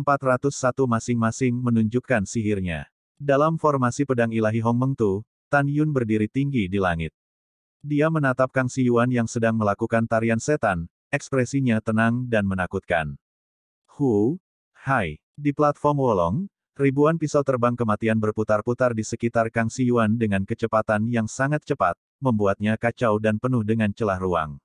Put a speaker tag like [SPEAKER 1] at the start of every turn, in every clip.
[SPEAKER 1] 401 masing-masing menunjukkan sihirnya. Dalam formasi pedang ilahi Hong Mengtu, Tan Yun berdiri tinggi di langit. Dia menatap Kang Si Yuan yang sedang melakukan tarian setan, ekspresinya tenang dan menakutkan. Hu, hai. Di platform Wolong, ribuan pisau terbang kematian berputar-putar di sekitar Kang Si Yuan dengan kecepatan yang sangat cepat, membuatnya kacau dan penuh dengan celah ruang.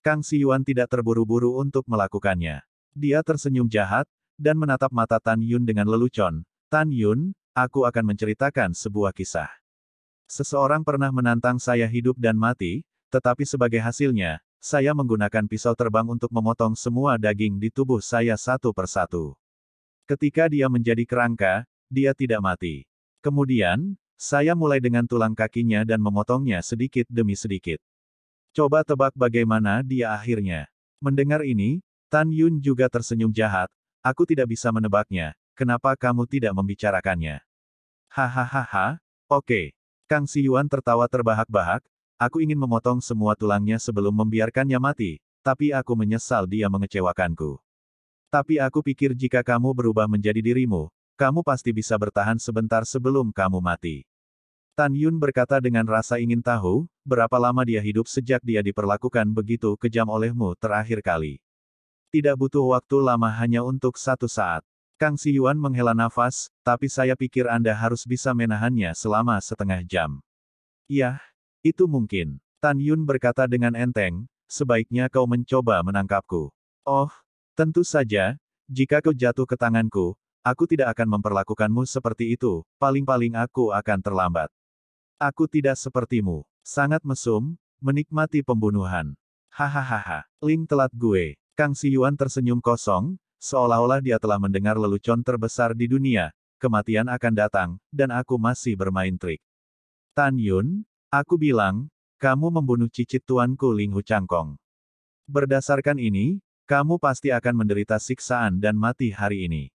[SPEAKER 1] Kang Si Yuan tidak terburu-buru untuk melakukannya. Dia tersenyum jahat, dan menatap mata Tan Yun dengan lelucon. Tan Yun, aku akan menceritakan sebuah kisah. Seseorang pernah menantang saya hidup dan mati, tetapi sebagai hasilnya, saya menggunakan pisau terbang untuk memotong semua daging di tubuh saya satu persatu. Ketika dia menjadi kerangka, dia tidak mati. Kemudian, saya mulai dengan tulang kakinya dan memotongnya sedikit demi sedikit. Coba tebak bagaimana dia akhirnya. Mendengar ini, Tan Yun juga tersenyum jahat, Aku tidak bisa menebaknya, kenapa kamu tidak membicarakannya? Hahaha, oke. Kang Si Yuan tertawa terbahak-bahak, aku ingin memotong semua tulangnya sebelum membiarkannya mati, tapi aku menyesal dia mengecewakanku. Tapi aku pikir jika kamu berubah menjadi dirimu, kamu pasti bisa bertahan sebentar sebelum kamu mati. Tan Yun berkata dengan rasa ingin tahu, berapa lama dia hidup sejak dia diperlakukan begitu kejam olehmu terakhir kali. Tidak butuh waktu lama hanya untuk satu saat. Kang Si Yuan menghela nafas, tapi saya pikir Anda harus bisa menahannya selama setengah jam. Yah, itu mungkin. Tan Yun berkata dengan enteng, sebaiknya kau mencoba menangkapku. Oh, tentu saja, jika kau jatuh ke tanganku, aku tidak akan memperlakukanmu seperti itu, paling-paling aku akan terlambat. Aku tidak sepertimu, sangat mesum, menikmati pembunuhan. Hahaha, Ling telat gue. Kang Siyuan tersenyum kosong, seolah-olah dia telah mendengar lelucon terbesar di dunia, kematian akan datang, dan aku masih bermain trik. Tan Yun, aku bilang, kamu membunuh cicit tuanku Ling Hu Changkong. Berdasarkan ini, kamu pasti akan menderita siksaan dan mati hari ini.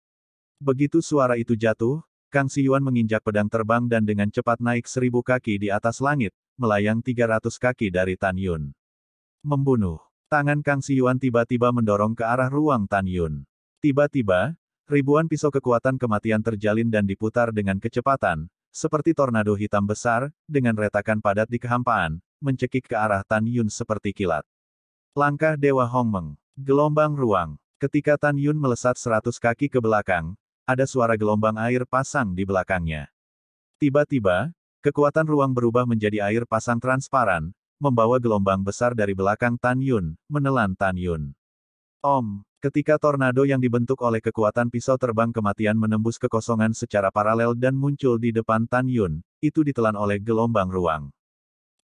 [SPEAKER 1] Begitu suara itu jatuh, Kang Siyuan menginjak pedang terbang dan dengan cepat naik seribu kaki di atas langit, melayang tiga ratus kaki dari Tan Yun. Membunuh. Tangan Kang Siyuan tiba-tiba mendorong ke arah ruang Tan Yun. Tiba-tiba, ribuan pisau kekuatan kematian terjalin dan diputar dengan kecepatan, seperti tornado hitam besar, dengan retakan padat di kehampaan, mencekik ke arah Tan Yun seperti kilat. Langkah Dewa Hong Meng, gelombang ruang. Ketika Tan Yun melesat seratus kaki ke belakang, ada suara gelombang air pasang di belakangnya. Tiba-tiba, kekuatan ruang berubah menjadi air pasang transparan, membawa gelombang besar dari belakang Tan Yun, menelan Tan Yun. Om, ketika tornado yang dibentuk oleh kekuatan pisau terbang kematian menembus kekosongan secara paralel dan muncul di depan Tan Yun, itu ditelan oleh gelombang ruang.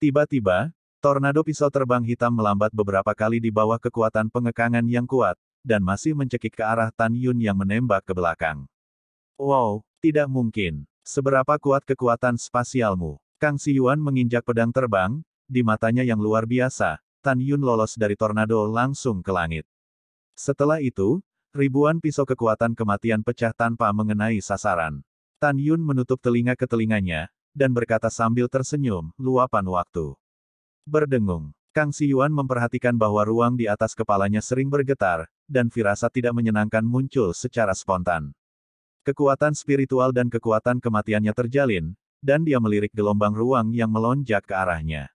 [SPEAKER 1] Tiba-tiba, tornado pisau terbang hitam melambat beberapa kali di bawah kekuatan pengekangan yang kuat, dan masih mencekik ke arah Tan Yun yang menembak ke belakang. Wow, tidak mungkin. Seberapa kuat kekuatan spasialmu? Kang Siyuan menginjak pedang terbang, di matanya yang luar biasa, Tan Yun lolos dari tornado langsung ke langit. Setelah itu, ribuan pisau kekuatan kematian pecah tanpa mengenai sasaran. Tan Yun menutup telinga ke telinganya, dan berkata sambil tersenyum, luapan waktu. Berdengung, Kang Si Yuan memperhatikan bahwa ruang di atas kepalanya sering bergetar, dan firasat tidak menyenangkan muncul secara spontan. Kekuatan spiritual dan kekuatan kematiannya terjalin, dan dia melirik gelombang ruang yang melonjak ke arahnya.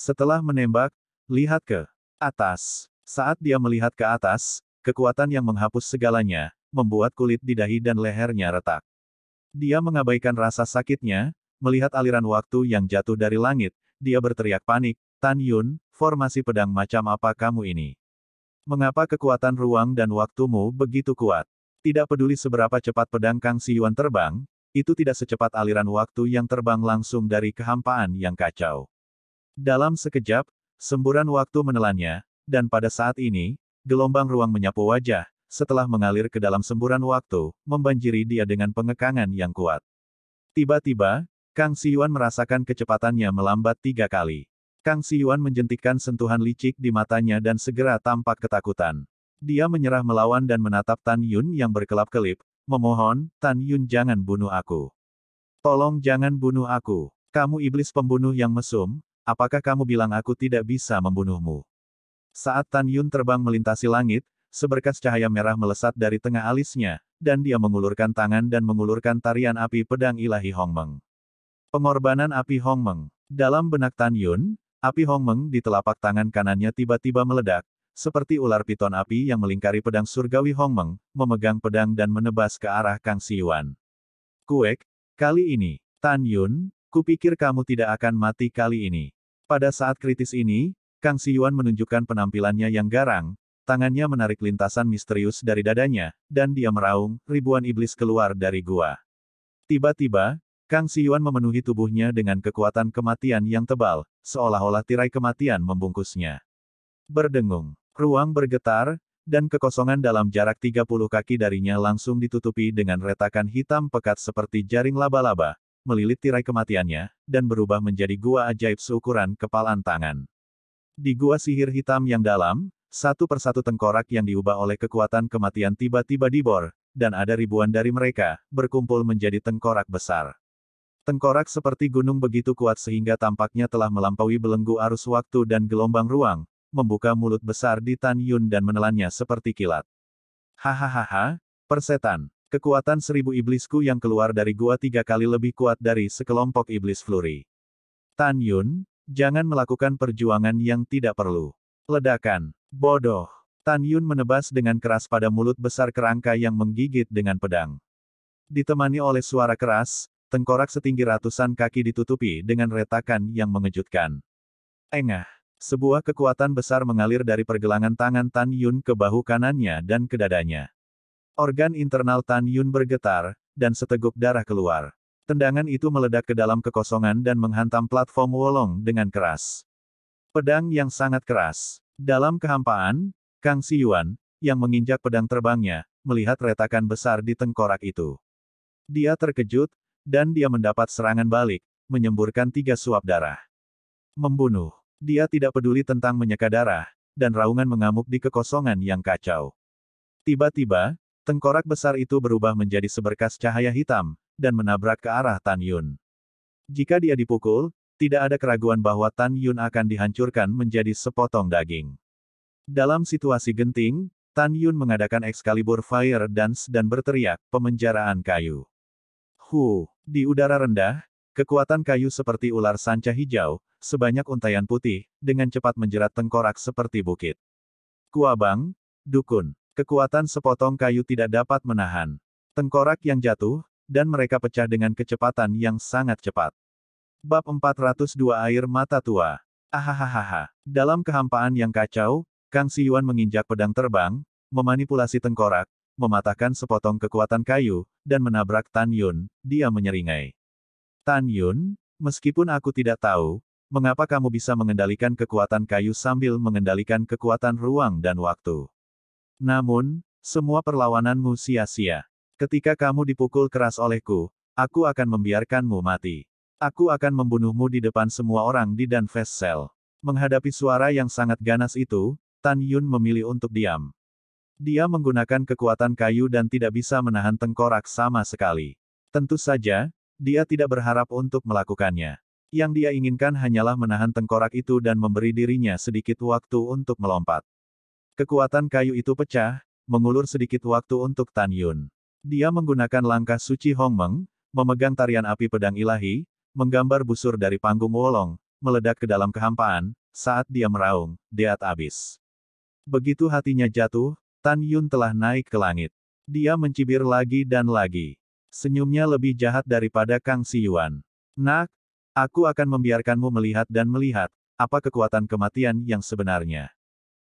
[SPEAKER 1] Setelah menembak, lihat ke atas. Saat dia melihat ke atas, kekuatan yang menghapus segalanya, membuat kulit di dahi dan lehernya retak. Dia mengabaikan rasa sakitnya, melihat aliran waktu yang jatuh dari langit, dia berteriak panik, Tan Yun, formasi pedang macam apa kamu ini? Mengapa kekuatan ruang dan waktumu begitu kuat? Tidak peduli seberapa cepat pedang Kang Si Yuan terbang, itu tidak secepat aliran waktu yang terbang langsung dari kehampaan yang kacau. Dalam sekejap, semburan waktu menelannya, dan pada saat ini, gelombang ruang menyapu wajah, setelah mengalir ke dalam semburan waktu, membanjiri dia dengan pengekangan yang kuat. Tiba-tiba, Kang Siyuan merasakan kecepatannya melambat tiga kali. Kang Siyuan menjentikan sentuhan licik di matanya dan segera tampak ketakutan. Dia menyerah melawan dan menatap Tan Yun yang berkelap-kelip, memohon, Tan Yun jangan bunuh aku. Tolong jangan bunuh aku. Kamu iblis pembunuh yang mesum, apakah kamu bilang aku tidak bisa membunuhmu? Saat Tan Yun terbang melintasi langit, seberkas cahaya merah melesat dari tengah alisnya, dan dia mengulurkan tangan dan mengulurkan tarian api pedang ilahi Hong Meng. Pengorbanan api Hong Meng. Dalam benak Tan Yun, api Hong Meng di telapak tangan kanannya tiba-tiba meledak, seperti ular piton api yang melingkari pedang surgawi Hong Meng, memegang pedang dan menebas ke arah Kang Si Yuan. Kuek, kali ini, Tan Yun, Kupikir kamu tidak akan mati kali ini. Pada saat kritis ini, Kang Siyuan menunjukkan penampilannya yang garang, tangannya menarik lintasan misterius dari dadanya, dan dia meraung, ribuan iblis keluar dari gua. Tiba-tiba, Kang Siyuan memenuhi tubuhnya dengan kekuatan kematian yang tebal, seolah-olah tirai kematian membungkusnya. Berdengung, ruang bergetar, dan kekosongan dalam jarak 30 kaki darinya langsung ditutupi dengan retakan hitam pekat seperti jaring laba-laba, melilit tirai kematiannya, dan berubah menjadi gua ajaib seukuran kepalan tangan. Di gua sihir hitam yang dalam, satu persatu tengkorak yang diubah oleh kekuatan kematian tiba-tiba dibor, dan ada ribuan dari mereka, berkumpul menjadi tengkorak besar. Tengkorak seperti gunung begitu kuat sehingga tampaknya telah melampaui belenggu arus waktu dan gelombang ruang, membuka mulut besar di Tan Yun dan menelannya seperti kilat. Hahaha, persetan. Kekuatan seribu iblisku yang keluar dari gua tiga kali lebih kuat dari sekelompok iblis fluri. Tan Yun, jangan melakukan perjuangan yang tidak perlu. Ledakan. Bodoh. Tan Yun menebas dengan keras pada mulut besar kerangka yang menggigit dengan pedang. Ditemani oleh suara keras, tengkorak setinggi ratusan kaki ditutupi dengan retakan yang mengejutkan. Engah. Sebuah kekuatan besar mengalir dari pergelangan tangan Tan Yun ke bahu kanannya dan ke dadanya. Organ internal Tan Yun bergetar, dan seteguk darah keluar. Tendangan itu meledak ke dalam kekosongan dan menghantam platform Wolong dengan keras. Pedang yang sangat keras. Dalam kehampaan, Kang Si Yuan, yang menginjak pedang terbangnya, melihat retakan besar di tengkorak itu. Dia terkejut, dan dia mendapat serangan balik, menyemburkan tiga suap darah. Membunuh. Dia tidak peduli tentang menyeka darah, dan raungan mengamuk di kekosongan yang kacau. Tiba-tiba, Tengkorak besar itu berubah menjadi seberkas cahaya hitam, dan menabrak ke arah Tan Yun. Jika dia dipukul, tidak ada keraguan bahwa Tan Yun akan dihancurkan menjadi sepotong daging. Dalam situasi genting, Tan Yun mengadakan ekskalibur Fire Dance dan berteriak, pemenjaraan kayu. Hu, di udara rendah, kekuatan kayu seperti ular sanca hijau, sebanyak untayan putih, dengan cepat menjerat tengkorak seperti bukit. Kuabang, dukun, Kekuatan sepotong kayu tidak dapat menahan tengkorak yang jatuh, dan mereka pecah dengan kecepatan yang sangat cepat. Bab 402 Air Mata Tua Ahahaha. Dalam kehampaan yang kacau, Kang Si Yuan menginjak pedang terbang, memanipulasi tengkorak, mematahkan sepotong kekuatan kayu, dan menabrak Tan Yun, dia menyeringai. Tan Yun, meskipun aku tidak tahu, mengapa kamu bisa mengendalikan kekuatan kayu sambil mengendalikan kekuatan ruang dan waktu? Namun, semua perlawananmu sia-sia. Ketika kamu dipukul keras olehku, aku akan membiarkanmu mati. Aku akan membunuhmu di depan semua orang di dan Cell. Menghadapi suara yang sangat ganas itu, Tan Yun memilih untuk diam. Dia menggunakan kekuatan kayu dan tidak bisa menahan tengkorak sama sekali. Tentu saja, dia tidak berharap untuk melakukannya. Yang dia inginkan hanyalah menahan tengkorak itu dan memberi dirinya sedikit waktu untuk melompat. Kekuatan kayu itu pecah, mengulur sedikit waktu untuk Tan Yun. Dia menggunakan langkah suci Hong Meng, memegang tarian api pedang ilahi, menggambar busur dari panggung wolong, meledak ke dalam kehampaan, saat dia meraung, deat abis. Begitu hatinya jatuh, Tan Yun telah naik ke langit. Dia mencibir lagi dan lagi. Senyumnya lebih jahat daripada Kang Si Yuan. Nak, aku akan membiarkanmu melihat dan melihat, apa kekuatan kematian yang sebenarnya.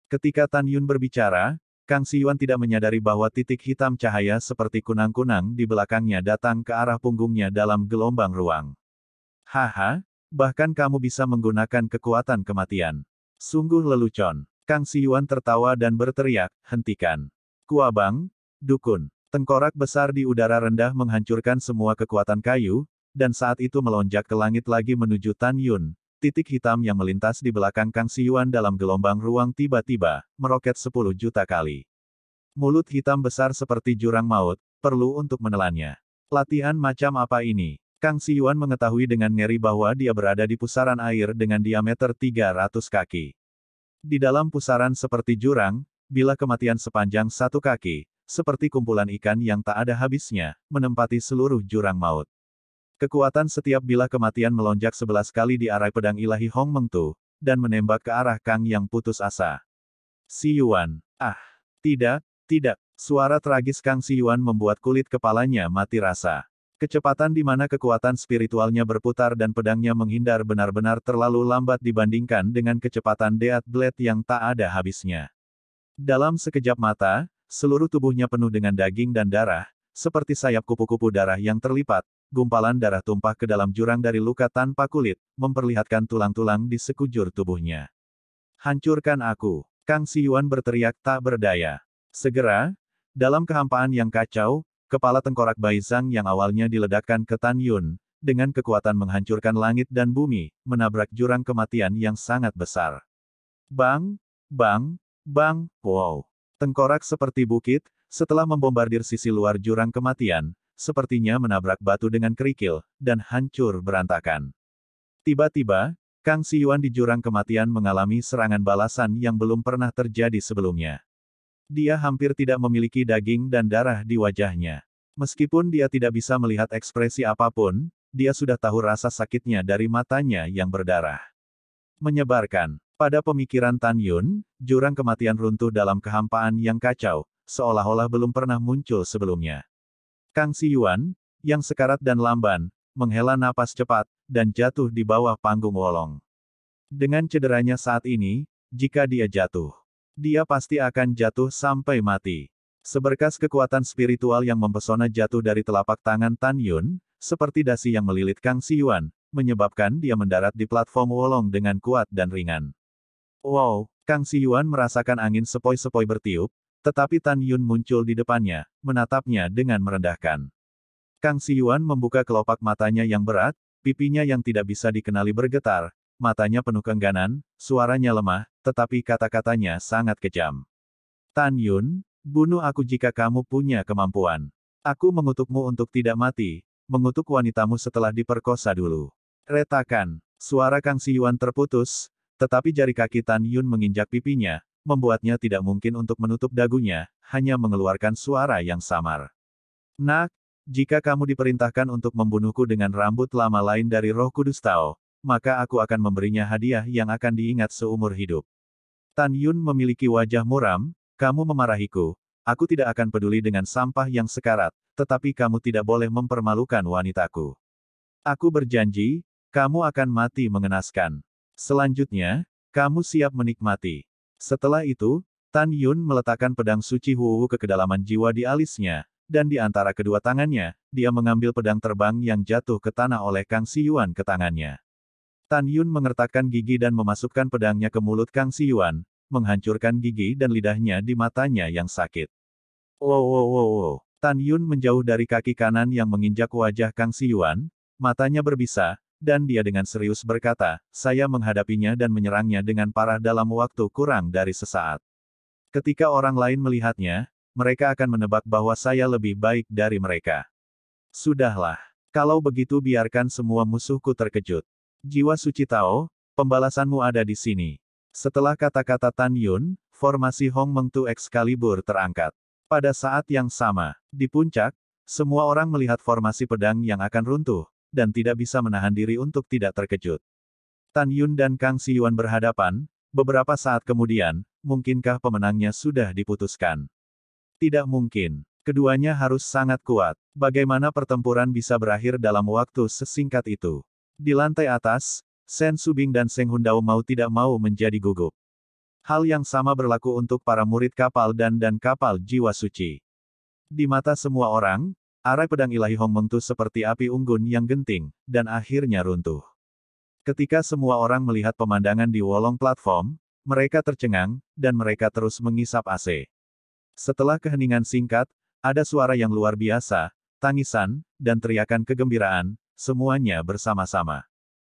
[SPEAKER 1] Ketika Tan Yun berbicara, Kang Si Yuan tidak menyadari bahwa titik hitam cahaya seperti kunang-kunang di belakangnya datang ke arah punggungnya dalam gelombang ruang. Haha, bahkan kamu bisa menggunakan kekuatan kematian. Sungguh lelucon. Kang Si Yuan tertawa dan berteriak, hentikan. Kuabang, dukun, tengkorak besar di udara rendah menghancurkan semua kekuatan kayu, dan saat itu melonjak ke langit lagi menuju Tan Yun, Titik hitam yang melintas di belakang Kang Siyuan dalam gelombang ruang tiba-tiba, meroket 10 juta kali. Mulut hitam besar seperti jurang maut, perlu untuk menelannya. Latihan macam apa ini? Kang Siyuan mengetahui dengan ngeri bahwa dia berada di pusaran air dengan diameter 300 kaki. Di dalam pusaran seperti jurang, bila kematian sepanjang satu kaki, seperti kumpulan ikan yang tak ada habisnya, menempati seluruh jurang maut. Kekuatan setiap bila kematian melonjak sebelas kali di arah pedang ilahi Hong Mengtu, dan menembak ke arah Kang yang putus asa. Si Yuan. Ah. Tidak, tidak. Suara tragis Kang Si Yuan membuat kulit kepalanya mati rasa. Kecepatan di mana kekuatan spiritualnya berputar dan pedangnya menghindar benar-benar terlalu lambat dibandingkan dengan kecepatan Death Blade yang tak ada habisnya. Dalam sekejap mata, seluruh tubuhnya penuh dengan daging dan darah, seperti sayap kupu-kupu darah yang terlipat, gumpalan darah tumpah ke dalam jurang dari luka tanpa kulit, memperlihatkan tulang-tulang di sekujur tubuhnya. Hancurkan aku! Kang Siyuan berteriak tak berdaya. Segera, dalam kehampaan yang kacau, kepala tengkorak Bai Zhang yang awalnya diledakkan ke Tan Yun, dengan kekuatan menghancurkan langit dan bumi, menabrak jurang kematian yang sangat besar. Bang, bang, bang, wow. Tengkorak seperti bukit, setelah membombardir sisi luar jurang kematian, sepertinya menabrak batu dengan kerikil, dan hancur berantakan. Tiba-tiba, Kang Siyuan di jurang kematian mengalami serangan balasan yang belum pernah terjadi sebelumnya. Dia hampir tidak memiliki daging dan darah di wajahnya. Meskipun dia tidak bisa melihat ekspresi apapun, dia sudah tahu rasa sakitnya dari matanya yang berdarah. Menyebarkan, pada pemikiran Tan Yun, jurang kematian runtuh dalam kehampaan yang kacau, seolah-olah belum pernah muncul sebelumnya. Kang Siyuan, yang sekarat dan lamban, menghela napas cepat, dan jatuh di bawah panggung Wolong. Dengan cederanya saat ini, jika dia jatuh, dia pasti akan jatuh sampai mati. Seberkas kekuatan spiritual yang mempesona jatuh dari telapak tangan Tan Yun, seperti dasi yang melilit Kang Siyuan, menyebabkan dia mendarat di platform Wolong dengan kuat dan ringan. Wow, Kang Siyuan merasakan angin sepoi-sepoi bertiup, tetapi Tan Yun muncul di depannya, menatapnya dengan merendahkan. Kang Si Yuan membuka kelopak matanya yang berat, pipinya yang tidak bisa dikenali bergetar, matanya penuh keengganan, suaranya lemah, tetapi kata-katanya sangat kejam. Tan Yun, bunuh aku jika kamu punya kemampuan. Aku mengutukmu untuk tidak mati, mengutuk wanitamu setelah diperkosa dulu. Retakan, suara Kang Si Yuan terputus, tetapi jari kaki Tan Yun menginjak pipinya, membuatnya tidak mungkin untuk menutup dagunya, hanya mengeluarkan suara yang samar. Nak, jika kamu diperintahkan untuk membunuhku dengan rambut lama lain dari roh kudus Tao, maka aku akan memberinya hadiah yang akan diingat seumur hidup. Tan Yun memiliki wajah muram, kamu memarahiku, aku tidak akan peduli dengan sampah yang sekarat, tetapi kamu tidak boleh mempermalukan wanitaku. Aku berjanji, kamu akan mati mengenaskan. Selanjutnya, kamu siap menikmati. Setelah itu, Tan Yun meletakkan pedang suci Huwu ke kedalaman jiwa di alisnya, dan di antara kedua tangannya, dia mengambil pedang terbang yang jatuh ke tanah oleh Kang Si Yuan ke tangannya. Tan Yun mengertakkan gigi dan memasukkan pedangnya ke mulut Kang Si Yuan, menghancurkan gigi dan lidahnya di matanya yang sakit. Wow wow wow wow. Tan Yun menjauh dari kaki kanan yang menginjak wajah Kang Si Yuan, matanya berbisa, dan dia dengan serius berkata, saya menghadapinya dan menyerangnya dengan parah dalam waktu kurang dari sesaat. Ketika orang lain melihatnya, mereka akan menebak bahwa saya lebih baik dari mereka. Sudahlah. Kalau begitu biarkan semua musuhku terkejut. Jiwa suci Tao, pembalasanmu ada di sini. Setelah kata-kata Tan Yun, formasi Hong Meng Tu Excalibur terangkat. Pada saat yang sama, di puncak, semua orang melihat formasi pedang yang akan runtuh, dan tidak bisa menahan diri untuk tidak terkejut. Tan Yun dan Kang Si Yuan berhadapan, beberapa saat kemudian, mungkinkah pemenangnya sudah diputuskan? Tidak mungkin. Keduanya harus sangat kuat. Bagaimana pertempuran bisa berakhir dalam waktu sesingkat itu? Di lantai atas, Sen Subing dan Seng Hundao mau tidak mau menjadi gugup. Hal yang sama berlaku untuk para murid kapal dan dan kapal jiwa suci. Di mata semua orang, Arai pedang ilahi Hong mentus seperti api unggun yang genting, dan akhirnya runtuh. Ketika semua orang melihat pemandangan di wolong platform, mereka tercengang, dan mereka terus mengisap AC. Setelah keheningan singkat, ada suara yang luar biasa, tangisan, dan teriakan kegembiraan, semuanya bersama-sama.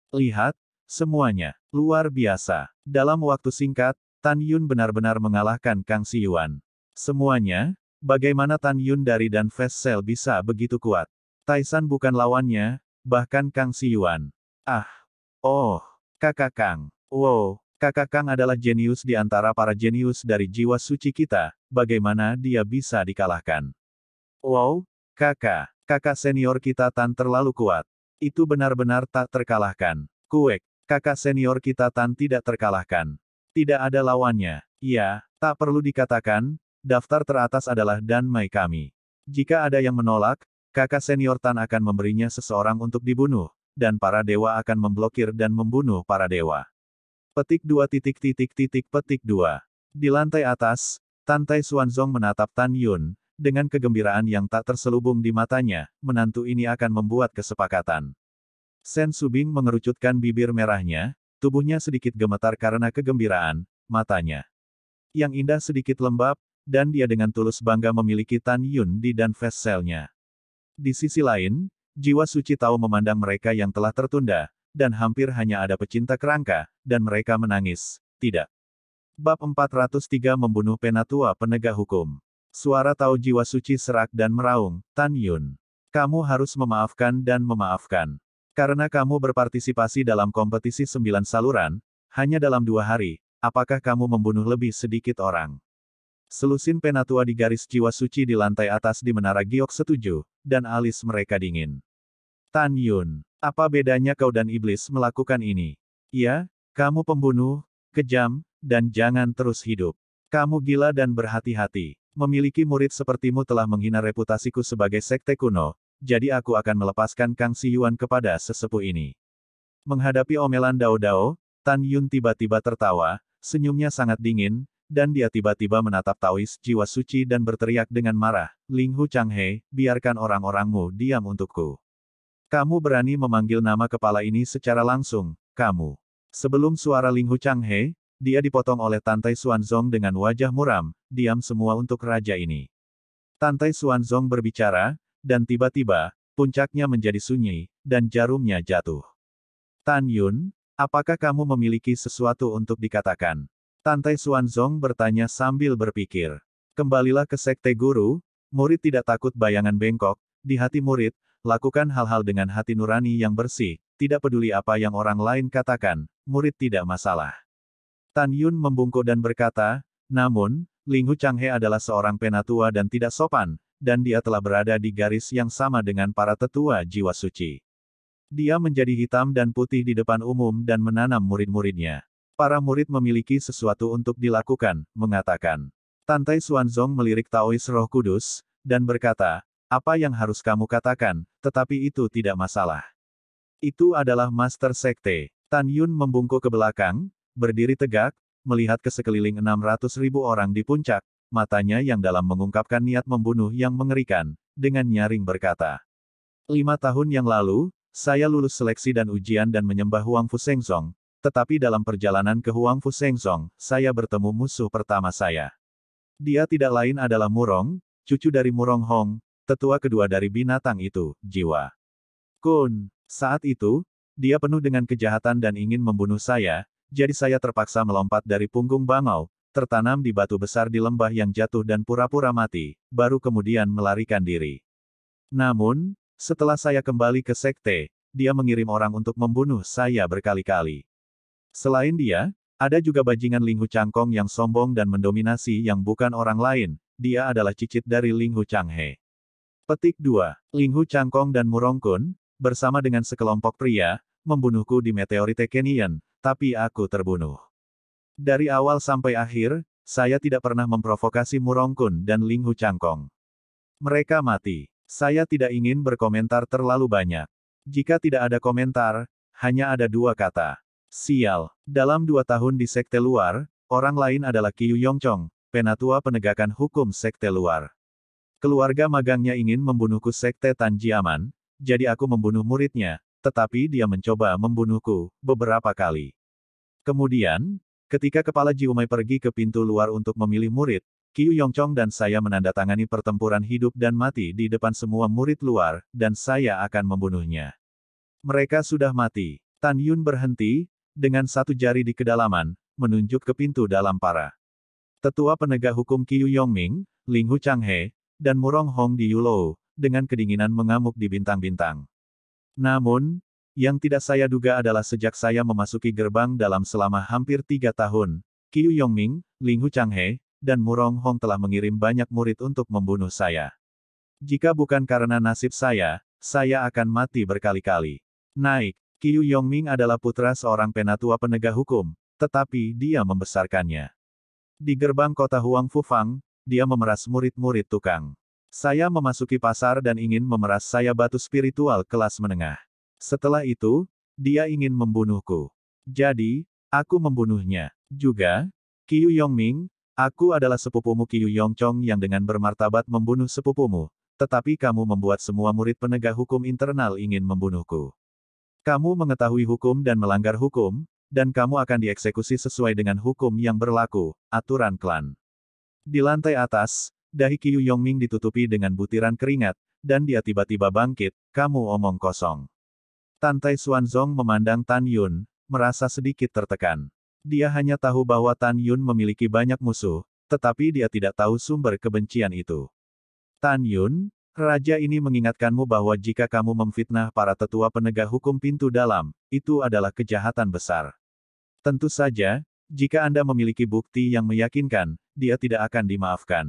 [SPEAKER 1] Lihat, semuanya, luar biasa. Dalam waktu singkat, Tan Yun benar-benar mengalahkan Kang Si Yuan. Semuanya, Bagaimana Tan Yun dari dan Vessel bisa begitu kuat? Taisan bukan lawannya, bahkan Kang Si Yuan. Ah. Oh. Kakak Kang. Wow. Kakak Kang adalah jenius di antara para jenius dari jiwa suci kita, bagaimana dia bisa dikalahkan? Wow. Kakak. Kakak senior kita Tan terlalu kuat. Itu benar-benar tak terkalahkan. Kuek. Kakak senior kita Tan tidak terkalahkan. Tidak ada lawannya. Ya, tak perlu dikatakan, Daftar teratas adalah Dan Mai kami. Jika ada yang menolak, kakak senior Tan akan memberinya seseorang untuk dibunuh, dan para dewa akan memblokir dan membunuh para dewa. Petik dua titik titik titik petik dua. Di lantai atas, Tai Xuanzong menatap Tan Yun, dengan kegembiraan yang tak terselubung di matanya, menantu ini akan membuat kesepakatan. Sen Subing mengerucutkan bibir merahnya, tubuhnya sedikit gemetar karena kegembiraan, matanya. Yang indah sedikit lembab, dan dia dengan tulus bangga memiliki Tan Yun di dan Veselnya. Di sisi lain, jiwa suci tahu memandang mereka yang telah tertunda, dan hampir hanya ada pecinta kerangka, dan mereka menangis. Tidak. Bab 403 membunuh penatua penegak hukum. Suara tahu jiwa suci serak dan meraung, Tan Yun. Kamu harus memaafkan dan memaafkan. Karena kamu berpartisipasi dalam kompetisi sembilan saluran, hanya dalam dua hari, apakah kamu membunuh lebih sedikit orang? Selusin penatua di garis jiwa suci di lantai atas di menara giok setuju, dan alis mereka dingin. Tan Yun, apa bedanya kau dan iblis melakukan ini? Ya, kamu pembunuh, kejam, dan jangan terus hidup. Kamu gila dan berhati-hati. Memiliki murid sepertimu telah menghina reputasiku sebagai sekte kuno, jadi aku akan melepaskan Kang Si Yuan kepada sesepuh ini. Menghadapi omelan Dao Dao, Tan Yun tiba-tiba tertawa, senyumnya sangat dingin, dan dia tiba-tiba menatap Taois jiwa suci dan berteriak dengan marah, Ling Hu Changhe, biarkan orang-orangmu diam untukku. Kamu berani memanggil nama kepala ini secara langsung, kamu. Sebelum suara Ling Hu Changhe, dia dipotong oleh Tantai Xuanzong dengan wajah muram, diam semua untuk raja ini. Tantai Xuanzong berbicara, dan tiba-tiba, puncaknya menjadi sunyi, dan jarumnya jatuh. Tan Yun, apakah kamu memiliki sesuatu untuk dikatakan? Tantai Xuanzong bertanya sambil berpikir. Kembalilah ke sekte guru, murid tidak takut bayangan bengkok, di hati murid, lakukan hal-hal dengan hati nurani yang bersih, tidak peduli apa yang orang lain katakan, murid tidak masalah. Tan Yun membungkuk dan berkata, namun, Linghu Changhe adalah seorang penatua dan tidak sopan, dan dia telah berada di garis yang sama dengan para tetua jiwa suci. Dia menjadi hitam dan putih di depan umum dan menanam murid-muridnya. Para murid memiliki sesuatu untuk dilakukan, mengatakan. Tantai Xuanzong melirik Taois Roh Kudus, dan berkata, apa yang harus kamu katakan, tetapi itu tidak masalah. Itu adalah Master Sekte. Tan Yun membungkuk ke belakang, berdiri tegak, melihat ke sekeliling 600 ribu orang di puncak, matanya yang dalam mengungkapkan niat membunuh yang mengerikan, dengan nyaring berkata. Lima tahun yang lalu, saya lulus seleksi dan ujian dan menyembah Huang Fu Fusengzong, tetapi dalam perjalanan ke Huang Fu Sengzong, saya bertemu musuh pertama saya. Dia tidak lain adalah Murong, cucu dari Murong Hong, tetua kedua dari binatang itu, Jiwa. Kun, saat itu, dia penuh dengan kejahatan dan ingin membunuh saya, jadi saya terpaksa melompat dari punggung bangau, tertanam di batu besar di lembah yang jatuh dan pura-pura mati, baru kemudian melarikan diri. Namun, setelah saya kembali ke sekte, dia mengirim orang untuk membunuh saya berkali-kali. Selain dia, ada juga bajingan Linghu Changkong yang sombong dan mendominasi yang bukan orang lain, dia adalah cicit dari Linghu Changhe. Petik 2. Linghu Changkong dan Murong Kun, bersama dengan sekelompok pria, membunuhku di meteorite Kenian, tapi aku terbunuh. Dari awal sampai akhir, saya tidak pernah memprovokasi Murong Kun dan Linghu Changkong. Mereka mati. Saya tidak ingin berkomentar terlalu banyak. Jika tidak ada komentar, hanya ada dua kata. Sial. Dalam dua tahun di Sekte Luar, orang lain adalah Kiyu Yongchong, penatua penegakan hukum Sekte Luar. Keluarga magangnya ingin membunuhku Sekte Tanjiaman, jadi aku membunuh muridnya, tetapi dia mencoba membunuhku, beberapa kali. Kemudian, ketika kepala Jiumai pergi ke pintu luar untuk memilih murid, Kiyu Yongchong dan saya menandatangani pertempuran hidup dan mati di depan semua murid luar, dan saya akan membunuhnya. Mereka sudah mati. Tan Yun berhenti, dengan satu jari di kedalaman, menunjuk ke pintu dalam para. Tetua penegak hukum Qiu Yongming, Ling Hu Changhe, dan Murong Hong di Yulou, dengan kedinginan mengamuk di bintang-bintang. Namun, yang tidak saya duga adalah sejak saya memasuki gerbang dalam selama hampir tiga tahun, Qiu Yongming, Ling Hu Changhe, dan Murong Hong telah mengirim banyak murid untuk membunuh saya. Jika bukan karena nasib saya, saya akan mati berkali-kali. Naik. Qiu Yongming adalah putra seorang penatua penegak hukum, tetapi dia membesarkannya. Di gerbang kota Huang Fufang, dia memeras murid-murid tukang. Saya memasuki pasar dan ingin memeras saya batu spiritual kelas menengah. Setelah itu, dia ingin membunuhku. Jadi, aku membunuhnya. Juga, Qiu Yongming, aku adalah sepupumu Qiu Yongchong yang dengan bermartabat membunuh sepupumu, tetapi kamu membuat semua murid penegak hukum internal ingin membunuhku. Kamu mengetahui hukum dan melanggar hukum, dan kamu akan dieksekusi sesuai dengan hukum yang berlaku, aturan klan. Di lantai atas, dahi Qiu Yongming ditutupi dengan butiran keringat, dan dia tiba-tiba bangkit, kamu omong kosong. Tan Tai Xuanzong memandang Tan Yun, merasa sedikit tertekan. Dia hanya tahu bahwa Tan Yun memiliki banyak musuh, tetapi dia tidak tahu sumber kebencian itu. Tan Yun, Raja ini mengingatkanmu bahwa jika kamu memfitnah para tetua penegak hukum pintu dalam, itu adalah kejahatan besar. Tentu saja, jika Anda memiliki bukti yang meyakinkan, dia tidak akan dimaafkan.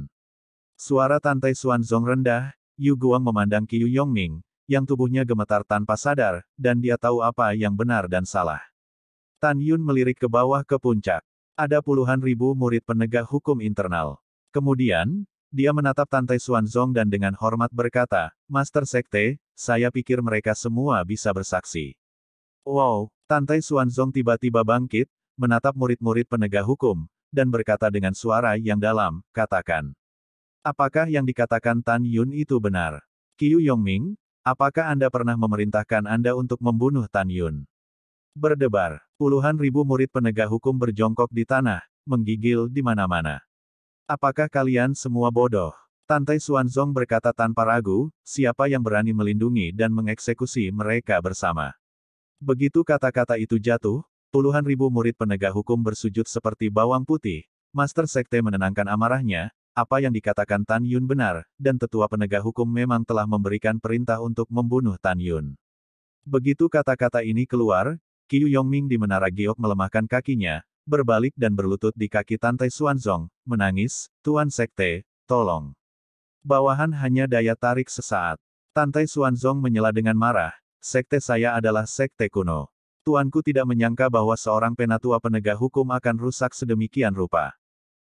[SPEAKER 1] Suara Tantai Xuanzong rendah, Yu Guang memandang Qiu Yongming, yang tubuhnya gemetar tanpa sadar, dan dia tahu apa yang benar dan salah. Tan Yun melirik ke bawah ke puncak. Ada puluhan ribu murid penegak hukum internal. Kemudian, dia menatap Tantai Xuanzong dan dengan hormat berkata, Master Sekte, saya pikir mereka semua bisa bersaksi. Wow, Tantai Xuanzong tiba-tiba bangkit, menatap murid-murid penegak hukum, dan berkata dengan suara yang dalam, katakan. Apakah yang dikatakan Tan Yun itu benar? Qiu Yongming, apakah Anda pernah memerintahkan Anda untuk membunuh Tan Yun? Berdebar, puluhan ribu murid penegak hukum berjongkok di tanah, menggigil di mana-mana. Apakah kalian semua bodoh? Tante Xuanzong berkata tanpa ragu, siapa yang berani melindungi dan mengeksekusi mereka bersama. Begitu kata-kata itu jatuh, puluhan ribu murid penegak hukum bersujud seperti bawang putih. Master Sekte menenangkan amarahnya, apa yang dikatakan Tan Yun benar, dan tetua penegak hukum memang telah memberikan perintah untuk membunuh Tan Yun. Begitu kata-kata ini keluar, Qiu Yongming di Menara Giok melemahkan kakinya, berbalik dan berlutut di kaki Tante Xuanzong, menangis, Tuan Sekte, tolong. Bawahan hanya daya tarik sesaat. Tante Xuanzong menyela dengan marah, Sekte saya adalah Sekte kuno. Tuanku tidak menyangka bahwa seorang penatua penegak hukum akan rusak sedemikian rupa.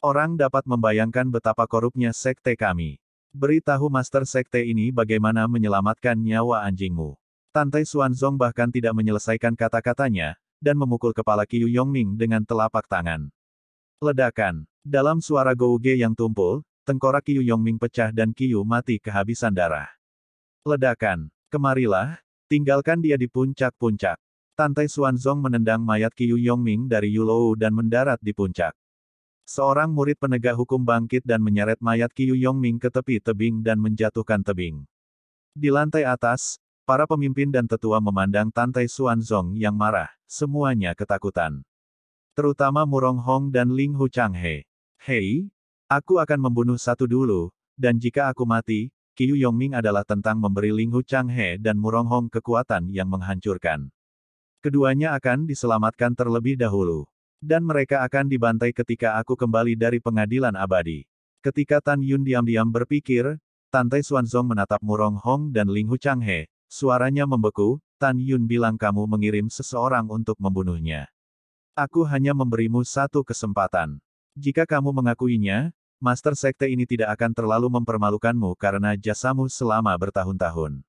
[SPEAKER 1] Orang dapat membayangkan betapa korupnya Sekte kami. Beritahu Master Sekte ini bagaimana menyelamatkan nyawa anjingmu. Tante Xuanzong bahkan tidak menyelesaikan kata-katanya, dan memukul kepala Qiu Yongming dengan telapak tangan. Ledakan. Dalam suara Gouge yang tumpul, tengkorak Qiu Yongming pecah dan Qiu mati kehabisan darah. Ledakan. Kemarilah, tinggalkan dia di puncak-puncak. Tantai Xuanzong menendang mayat Qiu Yongming dari Yulou dan mendarat di puncak. Seorang murid penegak hukum bangkit dan menyeret mayat Qiu Yongming ke tepi tebing dan menjatuhkan tebing. Di lantai atas, Para pemimpin dan tetua memandang Tantai Xuanzong yang marah, semuanya ketakutan. Terutama Murong Hong dan Ling Hu Changhe. Hei, aku akan membunuh satu dulu, dan jika aku mati, Qiu Yongming adalah tentang memberi Ling Hu Changhe dan Murong Hong kekuatan yang menghancurkan. Keduanya akan diselamatkan terlebih dahulu. Dan mereka akan dibantai ketika aku kembali dari pengadilan abadi. Ketika Tan Yun diam-diam berpikir, Tantai Xuanzong menatap Murong Hong dan Ling Hu Changhe, Suaranya membeku, Tan Yun bilang kamu mengirim seseorang untuk membunuhnya. Aku hanya memberimu satu kesempatan. Jika kamu mengakuinya, Master Sekte ini tidak akan terlalu mempermalukanmu karena jasamu selama bertahun-tahun.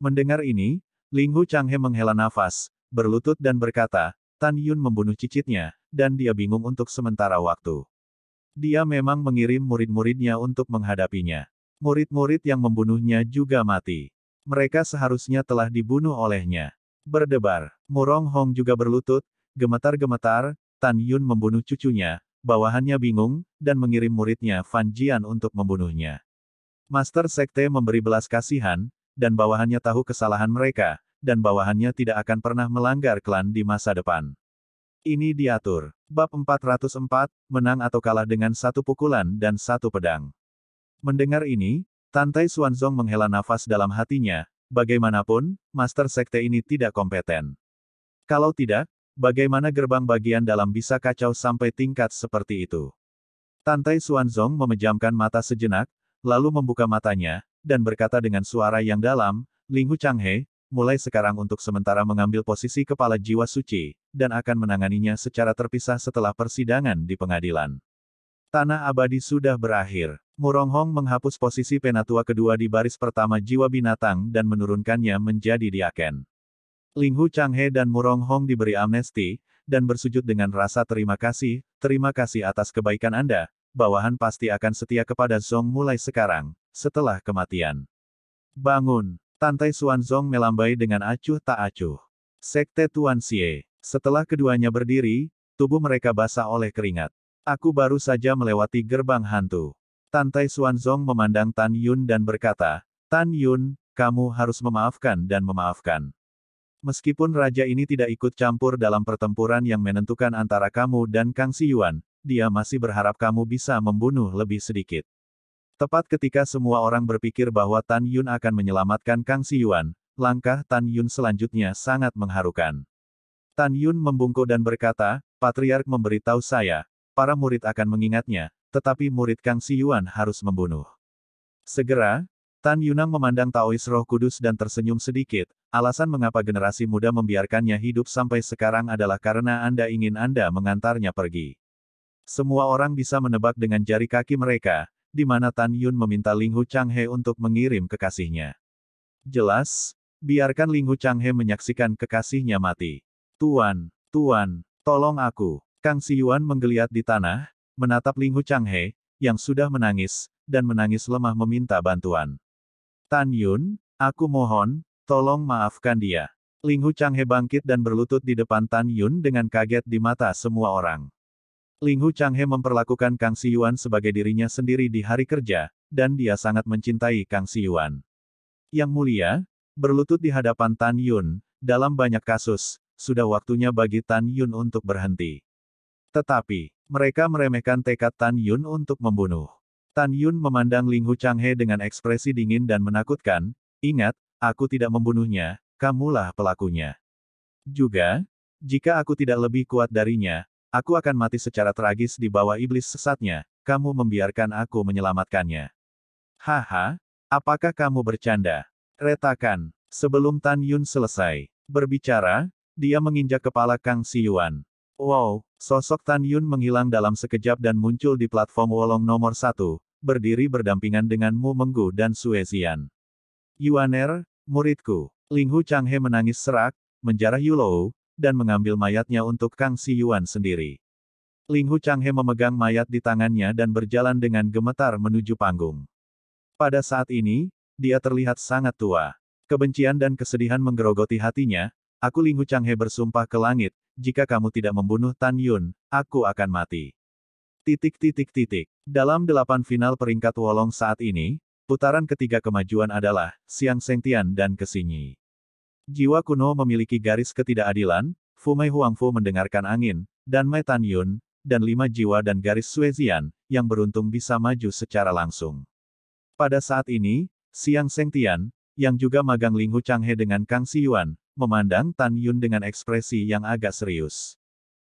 [SPEAKER 1] Mendengar ini, Ling Hu Changhe menghela nafas, berlutut dan berkata, Tan Yun membunuh cicitnya, dan dia bingung untuk sementara waktu. Dia memang mengirim murid-muridnya untuk menghadapinya. Murid-murid yang membunuhnya juga mati. Mereka seharusnya telah dibunuh olehnya. Berdebar, Murong Hong juga berlutut, gemetar-gemetar, Tan Yun membunuh cucunya, bawahannya bingung, dan mengirim muridnya Fan Jian untuk membunuhnya. Master Sekte memberi belas kasihan, dan bawahannya tahu kesalahan mereka, dan bawahannya tidak akan pernah melanggar klan di masa depan. Ini diatur. Bab 404, menang atau kalah dengan satu pukulan dan satu pedang. Mendengar ini, Tantai Xuanzong menghela nafas dalam hatinya, bagaimanapun, Master Sekte ini tidak kompeten. Kalau tidak, bagaimana gerbang bagian dalam bisa kacau sampai tingkat seperti itu? Tantai Xuanzong memejamkan mata sejenak, lalu membuka matanya, dan berkata dengan suara yang dalam, Linghu Changhe, mulai sekarang untuk sementara mengambil posisi kepala jiwa suci, dan akan menanganinya secara terpisah setelah persidangan di pengadilan. Tanah abadi sudah berakhir. Murong Hong menghapus posisi penatua kedua di baris pertama jiwa binatang dan menurunkannya menjadi diaken. Linghu Changhe dan Murong Hong diberi amnesti, dan bersujud dengan rasa terima kasih, terima kasih atas kebaikan Anda, bawahan pasti akan setia kepada Zong mulai sekarang, setelah kematian. Bangun, Tantai Zong melambai dengan acuh tak acuh. Sekte Tuan Xie, setelah keduanya berdiri, tubuh mereka basah oleh keringat. Aku baru saja melewati gerbang hantu. Tantai Xuanzong memandang Tan Yun dan berkata, Tan Yun, kamu harus memaafkan dan memaafkan. Meskipun raja ini tidak ikut campur dalam pertempuran yang menentukan antara kamu dan Kang Si Yuan, dia masih berharap kamu bisa membunuh lebih sedikit. Tepat ketika semua orang berpikir bahwa Tan Yun akan menyelamatkan Kang Si Yuan, langkah Tan Yun selanjutnya sangat mengharukan. Tan Yun membungkuk dan berkata, Patriark memberitahu saya, para murid akan mengingatnya, tetapi murid Kang Si Yuan harus membunuh. Segera, Tan Yunang memandang Taois Roh Kudus dan tersenyum sedikit, alasan mengapa generasi muda membiarkannya hidup sampai sekarang adalah karena Anda ingin Anda mengantarnya pergi. Semua orang bisa menebak dengan jari kaki mereka, di mana Tan Yun meminta Ling Hu Changhe untuk mengirim kekasihnya. Jelas, biarkan Ling Hu Changhe menyaksikan kekasihnya mati. Tuan, Tuan, tolong aku. Kang Si Yuan menggeliat di tanah, menatap Ling Linghu Changhe, yang sudah menangis, dan menangis lemah meminta bantuan. Tan Yun, aku mohon, tolong maafkan dia. Ling Linghu Changhe bangkit dan berlutut di depan Tan Yun dengan kaget di mata semua orang. Ling Linghu Changhe memperlakukan Kang Si Yuan sebagai dirinya sendiri di hari kerja, dan dia sangat mencintai Kang Si Yuan. Yang mulia, berlutut di hadapan Tan Yun, dalam banyak kasus, sudah waktunya bagi Tan Yun untuk berhenti. Tetapi, mereka meremehkan tekad Tan Yun untuk membunuh. Tan Yun memandang Ling Hu Changhe dengan ekspresi dingin dan menakutkan, ingat, aku tidak membunuhnya, kamulah pelakunya. Juga, jika aku tidak lebih kuat darinya, aku akan mati secara tragis di bawah iblis sesatnya, kamu membiarkan aku menyelamatkannya. Haha, apakah kamu bercanda? Retakan, sebelum Tan Yun selesai berbicara, dia menginjak kepala Kang Si Yuan. Wow, sosok Tan Yun menghilang dalam sekejap dan muncul di platform Wolong nomor satu, berdiri berdampingan dengan Mu Menggu dan Sue Xian. Yuaner, muridku. Ling Hu Changhe menangis serak, menjarah Yulou, dan mengambil mayatnya untuk Kang Si Yuan sendiri. Ling Hu Changhe memegang mayat di tangannya dan berjalan dengan gemetar menuju panggung. Pada saat ini, dia terlihat sangat tua. Kebencian dan kesedihan menggerogoti hatinya, aku Ling Hu Changhe bersumpah ke langit, jika kamu tidak membunuh Tan Yun, aku akan mati. Titik titik titik. Dalam delapan final peringkat Wolong saat ini, putaran ketiga kemajuan adalah Siang Sengtian dan Kesinyi. Jiwa kuno memiliki garis ketidakadilan, Huang Huangfu mendengarkan angin, dan Mei Tan Yun, dan lima jiwa dan garis Suezian, yang beruntung bisa maju secara langsung. Pada saat ini, Siang Sengtian, yang juga magang Linghu Changhe dengan Kang Siyuan, memandang Tan Yun dengan ekspresi yang agak serius.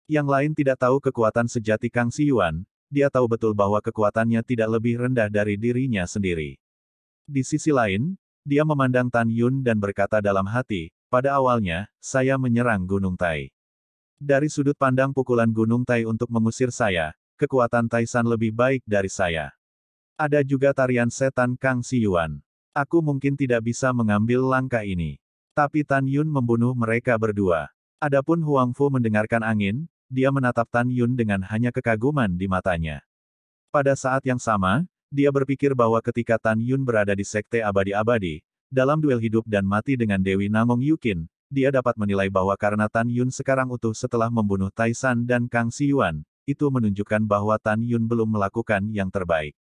[SPEAKER 1] Yang lain tidak tahu kekuatan sejati Kang Si Yuan, dia tahu betul bahwa kekuatannya tidak lebih rendah dari dirinya sendiri. Di sisi lain, dia memandang Tan Yun dan berkata dalam hati, pada awalnya, saya menyerang Gunung Tai. Dari sudut pandang pukulan Gunung Tai untuk mengusir saya, kekuatan Taisan lebih baik dari saya. Ada juga tarian setan Kang Si Yuan. Aku mungkin tidak bisa mengambil langkah ini. Tapi Tan Yun membunuh mereka berdua. Adapun Huang Fu mendengarkan angin, dia menatap Tan Yun dengan hanya kekaguman di matanya. Pada saat yang sama, dia berpikir bahwa ketika Tan Yun berada di Sekte Abadi-Abadi, dalam duel hidup dan mati dengan Dewi Nangong Yukin, dia dapat menilai bahwa karena Tan Yun sekarang utuh setelah membunuh Taisan dan Kang Si Yuan, itu menunjukkan bahwa Tan Yun belum melakukan yang terbaik.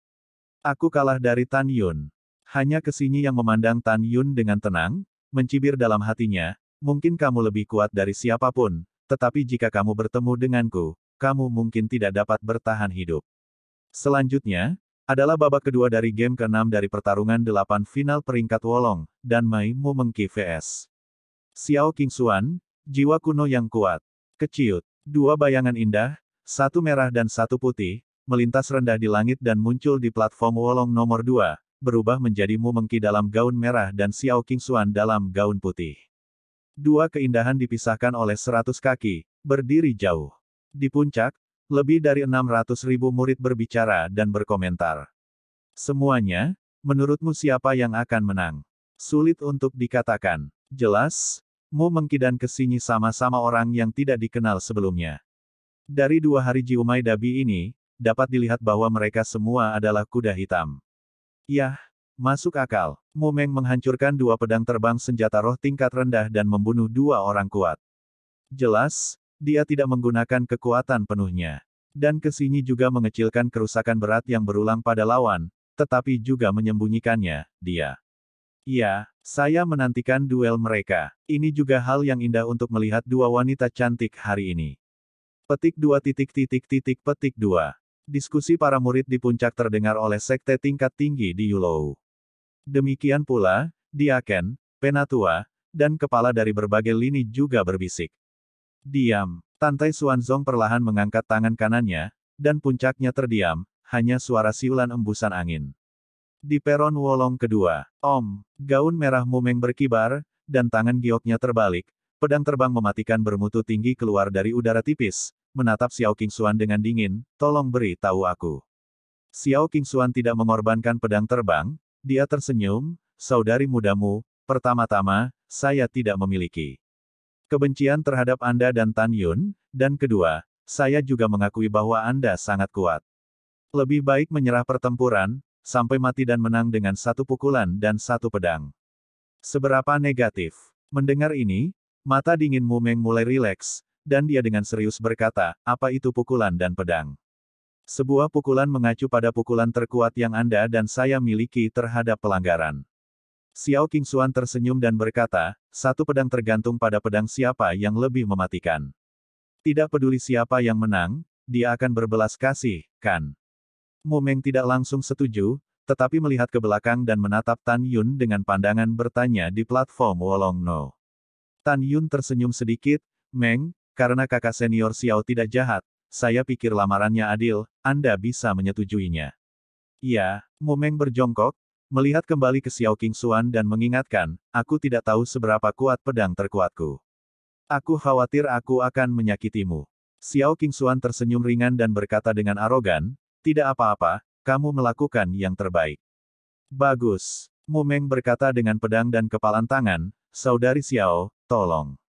[SPEAKER 1] Aku kalah dari Tan Yun. Hanya kesini yang memandang Tan Yun dengan tenang, mencibir dalam hatinya, mungkin kamu lebih kuat dari siapapun, tetapi jika kamu bertemu denganku, kamu mungkin tidak dapat bertahan hidup. Selanjutnya, adalah babak kedua dari game ke-6 dari pertarungan delapan final peringkat Wolong, dan Mai Mu Mengki vs. Xiao Xuan, jiwa kuno yang kuat. Keciut. Dua bayangan indah, satu merah dan satu putih, melintas rendah di langit dan muncul di platform Wolong nomor 2, berubah menjadi Mu Mengki dalam gaun merah dan Xiao Qingxuan dalam gaun putih. Dua keindahan dipisahkan oleh seratus kaki, berdiri jauh. Di puncak, lebih dari enam ratus ribu murid berbicara dan berkomentar. Semuanya, menurutmu siapa yang akan menang? Sulit untuk dikatakan. Jelas, Mu Mengki dan Kesinyi sama-sama orang yang tidak dikenal sebelumnya. Dari dua hari Jiumai Dabi ini, dapat dilihat bahwa mereka semua adalah kuda hitam. Yah, masuk akal. Momeng menghancurkan dua pedang terbang senjata roh tingkat rendah dan membunuh dua orang kuat. Jelas, dia tidak menggunakan kekuatan penuhnya. Dan kesini juga mengecilkan kerusakan berat yang berulang pada lawan, tetapi juga menyembunyikannya, dia. Ya, saya menantikan duel mereka. Ini juga hal yang indah untuk melihat dua wanita cantik hari ini. Petik dua titik titik titik petik dua. Diskusi para murid di puncak terdengar oleh sekte tingkat tinggi di Yulou. Demikian pula, Diaken, Penatua, dan kepala dari berbagai lini juga berbisik. Diam, Tantai Suanzong perlahan mengangkat tangan kanannya, dan puncaknya terdiam, hanya suara siulan embusan angin. Di peron Wolong kedua, Om, gaun merah mumeng berkibar, dan tangan gioknya terbalik, pedang terbang mematikan bermutu tinggi keluar dari udara tipis, menatap Xiao Qingxuan dengan dingin, tolong beri tahu aku. Xiao Qingxuan tidak mengorbankan pedang terbang, dia tersenyum, saudari mudamu, pertama-tama, saya tidak memiliki kebencian terhadap Anda dan Tan Yun, dan kedua, saya juga mengakui bahwa Anda sangat kuat. Lebih baik menyerah pertempuran, sampai mati dan menang dengan satu pukulan dan satu pedang. Seberapa negatif? Mendengar ini, mata dinginmu Meng mulai rileks, dan dia dengan serius berkata, apa itu pukulan dan pedang? Sebuah pukulan mengacu pada pukulan terkuat yang Anda dan saya miliki terhadap pelanggaran. Xiao King Xuan tersenyum dan berkata, satu pedang tergantung pada pedang siapa yang lebih mematikan. Tidak peduli siapa yang menang, dia akan berbelas kasih, kan? Meng tidak langsung setuju, tetapi melihat ke belakang dan menatap Tan Yun dengan pandangan bertanya di platform Wolong No. Tan Yun tersenyum sedikit, Meng, karena kakak senior Xiao tidak jahat, saya pikir lamarannya adil, Anda bisa menyetujuinya. Ya, Momeng berjongkok, melihat kembali ke Xiao King Xuan dan mengingatkan, aku tidak tahu seberapa kuat pedang terkuatku. Aku khawatir aku akan menyakitimu. Xiao King Xuan tersenyum ringan dan berkata dengan arogan, tidak apa-apa, kamu melakukan yang terbaik. Bagus. Mumeng berkata dengan pedang dan kepalan tangan, Saudari Xiao, tolong.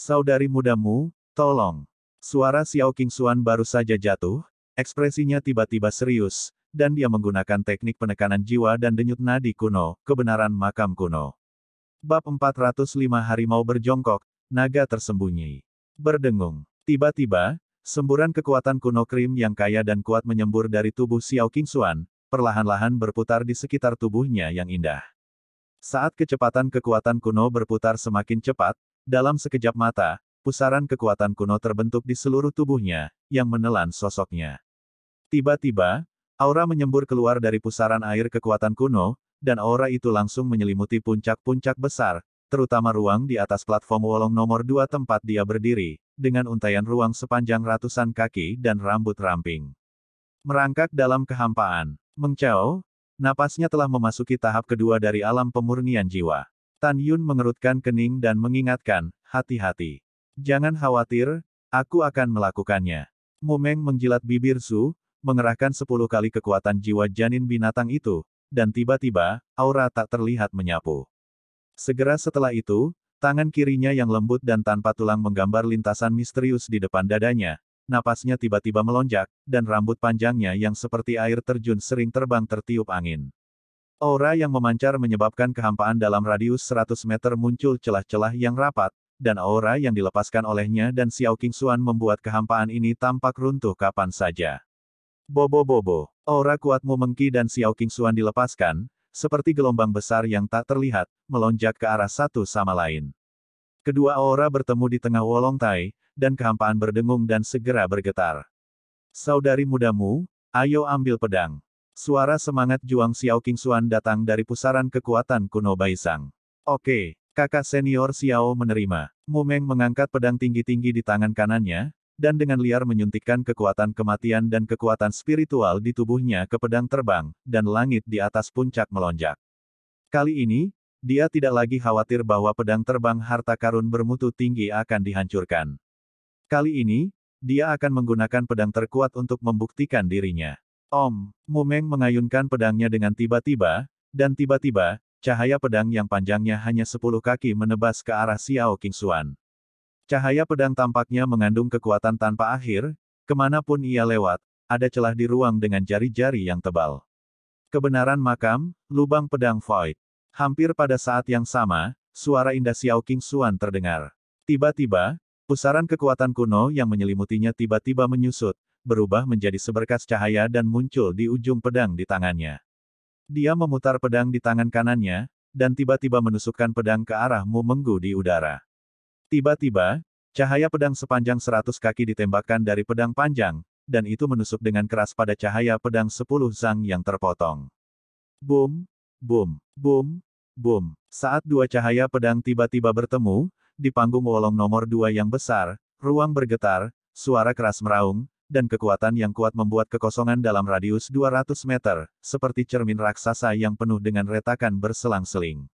[SPEAKER 1] Saudari mudamu, tolong. Suara Xiao Xuan baru saja jatuh, ekspresinya tiba-tiba serius, dan dia menggunakan teknik penekanan jiwa dan denyut nadi kuno, kebenaran makam kuno. Bab 405 Harimau berjongkok, naga tersembunyi. Berdengung. Tiba-tiba, semburan kekuatan kuno krim yang kaya dan kuat menyembur dari tubuh Xiao Xuan, perlahan-lahan berputar di sekitar tubuhnya yang indah. Saat kecepatan kekuatan kuno berputar semakin cepat, dalam sekejap mata, pusaran kekuatan kuno terbentuk di seluruh tubuhnya, yang menelan sosoknya. Tiba-tiba, aura menyembur keluar dari pusaran air kekuatan kuno, dan aura itu langsung menyelimuti puncak-puncak besar, terutama ruang di atas platform wolong nomor dua tempat dia berdiri, dengan untaian ruang sepanjang ratusan kaki dan rambut ramping. Merangkak dalam kehampaan, mengcau, napasnya telah memasuki tahap kedua dari alam pemurnian jiwa. Tan Yun mengerutkan kening dan mengingatkan, hati-hati. Jangan khawatir, aku akan melakukannya. Mumeng menjilat bibir Su, mengerahkan sepuluh kali kekuatan jiwa janin binatang itu, dan tiba-tiba, aura tak terlihat menyapu. Segera setelah itu, tangan kirinya yang lembut dan tanpa tulang menggambar lintasan misterius di depan dadanya, napasnya tiba-tiba melonjak, dan rambut panjangnya yang seperti air terjun sering terbang tertiup angin. Aura yang memancar menyebabkan kehampaan dalam radius 100 meter muncul celah-celah yang rapat, dan aura yang dilepaskan olehnya dan Xiao King Xuan membuat kehampaan ini tampak runtuh kapan saja. Bobo-bobo, aura kuatmu mengki dan Xiao King Xuan dilepaskan, seperti gelombang besar yang tak terlihat, melonjak ke arah satu sama lain. Kedua aura bertemu di tengah Wolong Tai, dan kehampaan berdengung dan segera bergetar. Saudari mudamu, ayo ambil pedang. Suara semangat Juang Xiao Xuan datang dari pusaran kekuatan kuno Baisang. Oke, kakak senior Xiao menerima. Mu Meng mengangkat pedang tinggi-tinggi di tangan kanannya, dan dengan liar menyuntikkan kekuatan kematian dan kekuatan spiritual di tubuhnya ke pedang terbang, dan langit di atas puncak melonjak. Kali ini, dia tidak lagi khawatir bahwa pedang terbang harta karun bermutu tinggi akan dihancurkan. Kali ini, dia akan menggunakan pedang terkuat untuk membuktikan dirinya. Om, Mumeng mengayunkan pedangnya dengan tiba-tiba, dan tiba-tiba, cahaya pedang yang panjangnya hanya sepuluh kaki menebas ke arah Xiao Qingxuan. Cahaya pedang tampaknya mengandung kekuatan tanpa akhir, kemanapun ia lewat, ada celah di ruang dengan jari-jari yang tebal. Kebenaran makam, lubang pedang void. Hampir pada saat yang sama, suara indah Xiao Qingxuan terdengar. Tiba-tiba, pusaran kekuatan kuno yang menyelimutinya tiba-tiba menyusut, berubah menjadi seberkas cahaya dan muncul di ujung pedang di tangannya. Dia memutar pedang di tangan kanannya, dan tiba-tiba menusukkan pedang ke arah Mu Menggu di udara. Tiba-tiba, cahaya pedang sepanjang seratus kaki ditembakkan dari pedang panjang, dan itu menusuk dengan keras pada cahaya pedang sepuluh zang yang terpotong. Boom, boom, boom, boom. Saat dua cahaya pedang tiba-tiba bertemu, di panggung wolong nomor dua yang besar, ruang bergetar, suara keras meraung, dan kekuatan yang kuat membuat kekosongan dalam radius 200 meter, seperti cermin raksasa yang penuh dengan retakan berselang-seling.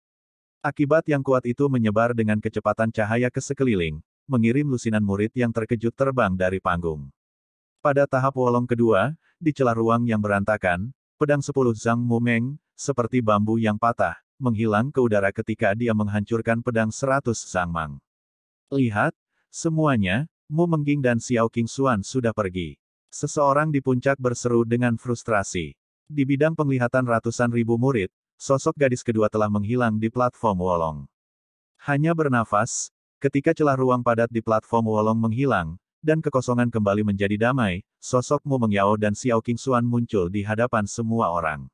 [SPEAKER 1] Akibat yang kuat itu menyebar dengan kecepatan cahaya ke sekeliling, mengirim lusinan murid yang terkejut terbang dari panggung. Pada tahap wolong kedua, di celah ruang yang berantakan, pedang sepuluh Zhang Mumeng, seperti bambu yang patah, menghilang ke udara ketika dia menghancurkan pedang seratus Zhang Mang. Lihat, semuanya, Mu Mengging dan Xiao King Xuan sudah pergi. Seseorang di puncak berseru dengan frustrasi. Di bidang penglihatan ratusan ribu murid, sosok gadis kedua telah menghilang di platform Wolong. Hanya bernafas, ketika celah ruang padat di platform Wolong menghilang, dan kekosongan kembali menjadi damai, sosok Mu Mengyao dan Xiao King Xuan muncul di hadapan semua orang.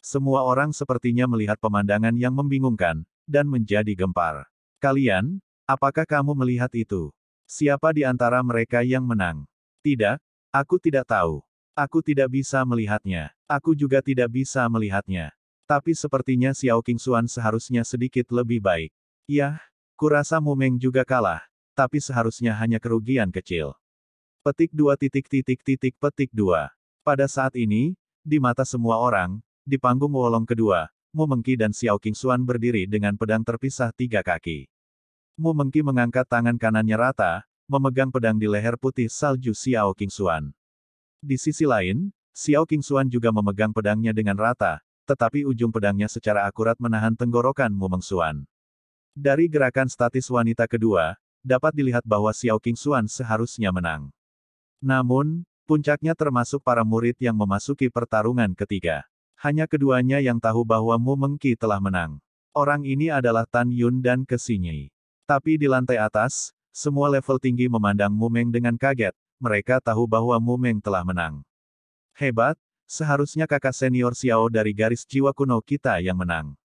[SPEAKER 1] Semua orang sepertinya melihat pemandangan yang membingungkan, dan menjadi gempar. Kalian, apakah kamu melihat itu? Siapa di antara mereka yang menang? Tidak, aku tidak tahu. Aku tidak bisa melihatnya. Aku juga tidak bisa melihatnya. Tapi sepertinya Xiao Xuan seharusnya sedikit lebih baik. Yah, kurasa Mu Meng juga kalah. Tapi seharusnya hanya kerugian kecil. Petik dua titik titik titik petik dua. Pada saat ini, di mata semua orang, di panggung Wolong kedua, Mu Mengki dan Xiao Xuan berdiri dengan pedang terpisah tiga kaki. Mu Mengki mengangkat tangan kanannya rata, memegang pedang di leher putih salju Xiao Qingxuan. Di sisi lain, Xiao Qingxuan juga memegang pedangnya dengan rata, tetapi ujung pedangnya secara akurat menahan tenggorokan Mu Mengxuan. Dari gerakan statis wanita kedua, dapat dilihat bahwa Xiao Qingxuan seharusnya menang. Namun, puncaknya termasuk para murid yang memasuki pertarungan ketiga. Hanya keduanya yang tahu bahwa Mu Mengki telah menang. Orang ini adalah Tan Yun dan Kesinyi. Tapi di lantai atas, semua level tinggi memandang Mumeng dengan kaget, mereka tahu bahwa Mumeng telah menang. Hebat, seharusnya kakak senior Xiao dari garis jiwa kuno kita yang menang.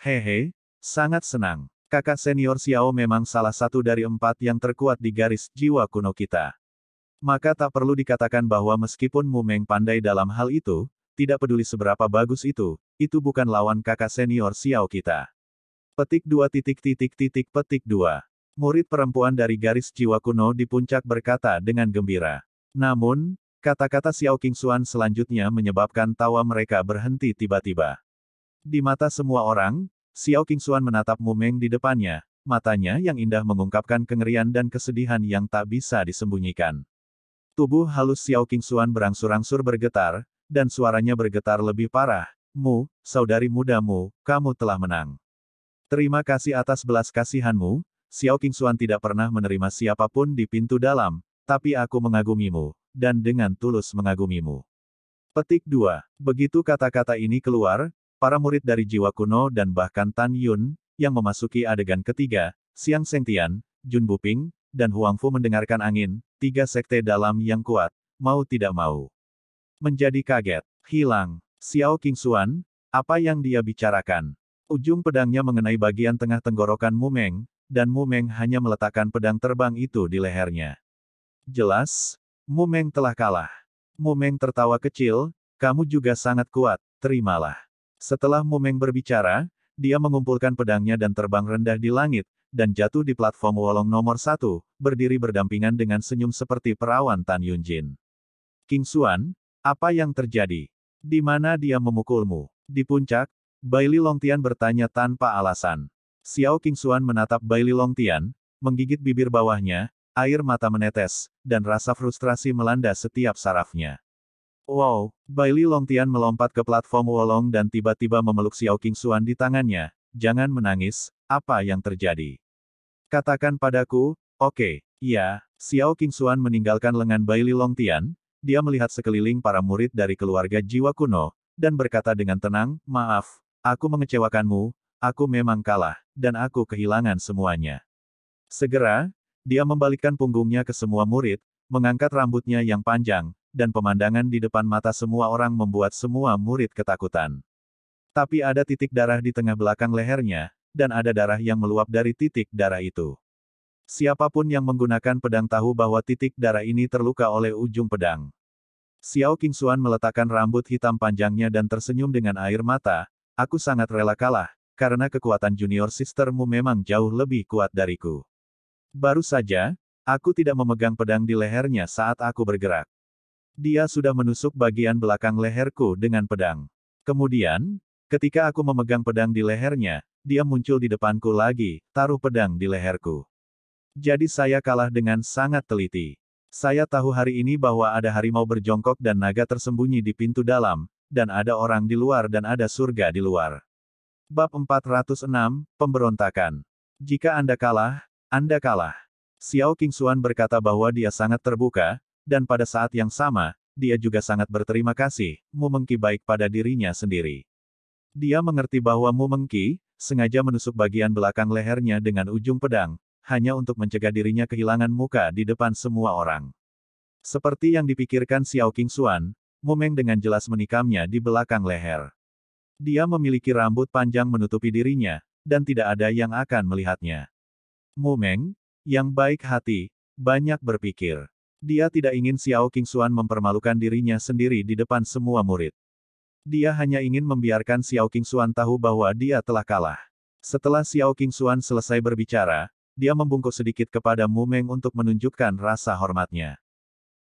[SPEAKER 1] Hehe, sangat senang. Kakak senior Xiao memang salah satu dari empat yang terkuat di garis jiwa kuno kita. Maka tak perlu dikatakan bahwa meskipun Mumeng pandai dalam hal itu, tidak peduli seberapa bagus itu, itu bukan lawan kakak senior Xiao kita. Petik dua titik titik titik petik dua Murid perempuan dari garis jiwa kuno di puncak berkata dengan gembira. Namun, kata-kata Xiao Xuan selanjutnya menyebabkan tawa mereka berhenti tiba-tiba. Di mata semua orang, Xiao Xuan menatap Meng di depannya, matanya yang indah mengungkapkan kengerian dan kesedihan yang tak bisa disembunyikan. Tubuh halus Xiao Xuan berangsur-angsur bergetar, dan suaranya bergetar lebih parah. Mu, saudari mudamu, kamu telah menang. Terima kasih atas belas kasihanmu, Xiao Qingxuan tidak pernah menerima siapapun di pintu dalam, tapi aku mengagumimu, dan dengan tulus mengagumimu. Petik 2. Begitu kata-kata ini keluar, para murid dari jiwa kuno dan bahkan Tan Yun, yang memasuki adegan ketiga, Siang Sengtian, Jun Buping, dan Huang Fu mendengarkan angin, tiga sekte dalam yang kuat, mau tidak mau. Menjadi kaget, hilang, Xiao Qingxuan, apa yang dia bicarakan? Ujung pedangnya mengenai bagian tengah tenggorokan Mumeng, dan Mumeng hanya meletakkan pedang terbang itu di lehernya. Jelas, Mumeng telah kalah. Mumeng tertawa kecil, kamu juga sangat kuat, terimalah. Setelah Mumeng berbicara, dia mengumpulkan pedangnya dan terbang rendah di langit, dan jatuh di platform Wolong nomor satu, berdiri berdampingan dengan senyum seperti perawan Tan Yunjin. King Xuan, apa yang terjadi? Di mana dia memukulmu? Di puncak, Baili Longtian bertanya tanpa alasan. Xiao Qingxuan menatap Baili Longtian, menggigit bibir bawahnya, air mata menetes, dan rasa frustrasi melanda setiap sarafnya. Wow, Baili Longtian melompat ke platform Wolong dan tiba-tiba memeluk Xiao Qingxuan di tangannya. Jangan menangis, apa yang terjadi? Katakan padaku, oke, okay, ya, Xiao Qingxuan meninggalkan lengan Baili Longtian, dia melihat sekeliling para murid dari keluarga jiwa kuno, dan berkata dengan tenang, maaf, Aku mengecewakanmu, aku memang kalah, dan aku kehilangan semuanya. Segera, dia membalikkan punggungnya ke semua murid, mengangkat rambutnya yang panjang, dan pemandangan di depan mata semua orang membuat semua murid ketakutan. Tapi ada titik darah di tengah belakang lehernya, dan ada darah yang meluap dari titik darah itu. Siapapun yang menggunakan pedang tahu bahwa titik darah ini terluka oleh ujung pedang. Xiao Qingxuan meletakkan rambut hitam panjangnya dan tersenyum dengan air mata, Aku sangat rela kalah, karena kekuatan junior sistermu memang jauh lebih kuat dariku. Baru saja, aku tidak memegang pedang di lehernya saat aku bergerak. Dia sudah menusuk bagian belakang leherku dengan pedang. Kemudian, ketika aku memegang pedang di lehernya, dia muncul di depanku lagi, taruh pedang di leherku. Jadi saya kalah dengan sangat teliti. Saya tahu hari ini bahwa ada harimau berjongkok dan naga tersembunyi di pintu dalam, dan ada orang di luar dan ada surga di luar. Bab 406, Pemberontakan. Jika Anda kalah, Anda kalah. Xiao Qingxuan berkata bahwa dia sangat terbuka, dan pada saat yang sama, dia juga sangat berterima kasih, Mumengki baik pada dirinya sendiri. Dia mengerti bahwa Mumengki, sengaja menusuk bagian belakang lehernya dengan ujung pedang, hanya untuk mencegah dirinya kehilangan muka di depan semua orang. Seperti yang dipikirkan Xiao Qingxuan, Momeng dengan jelas menikamnya di belakang leher. Dia memiliki rambut panjang menutupi dirinya, dan tidak ada yang akan melihatnya. Momeng, yang baik hati, banyak berpikir. Dia tidak ingin Xiao Xuan mempermalukan dirinya sendiri di depan semua murid. Dia hanya ingin membiarkan Xiao Xuan tahu bahwa dia telah kalah. Setelah Xiao Xuan selesai berbicara, dia membungkuk sedikit kepada Mu Meng untuk menunjukkan rasa hormatnya.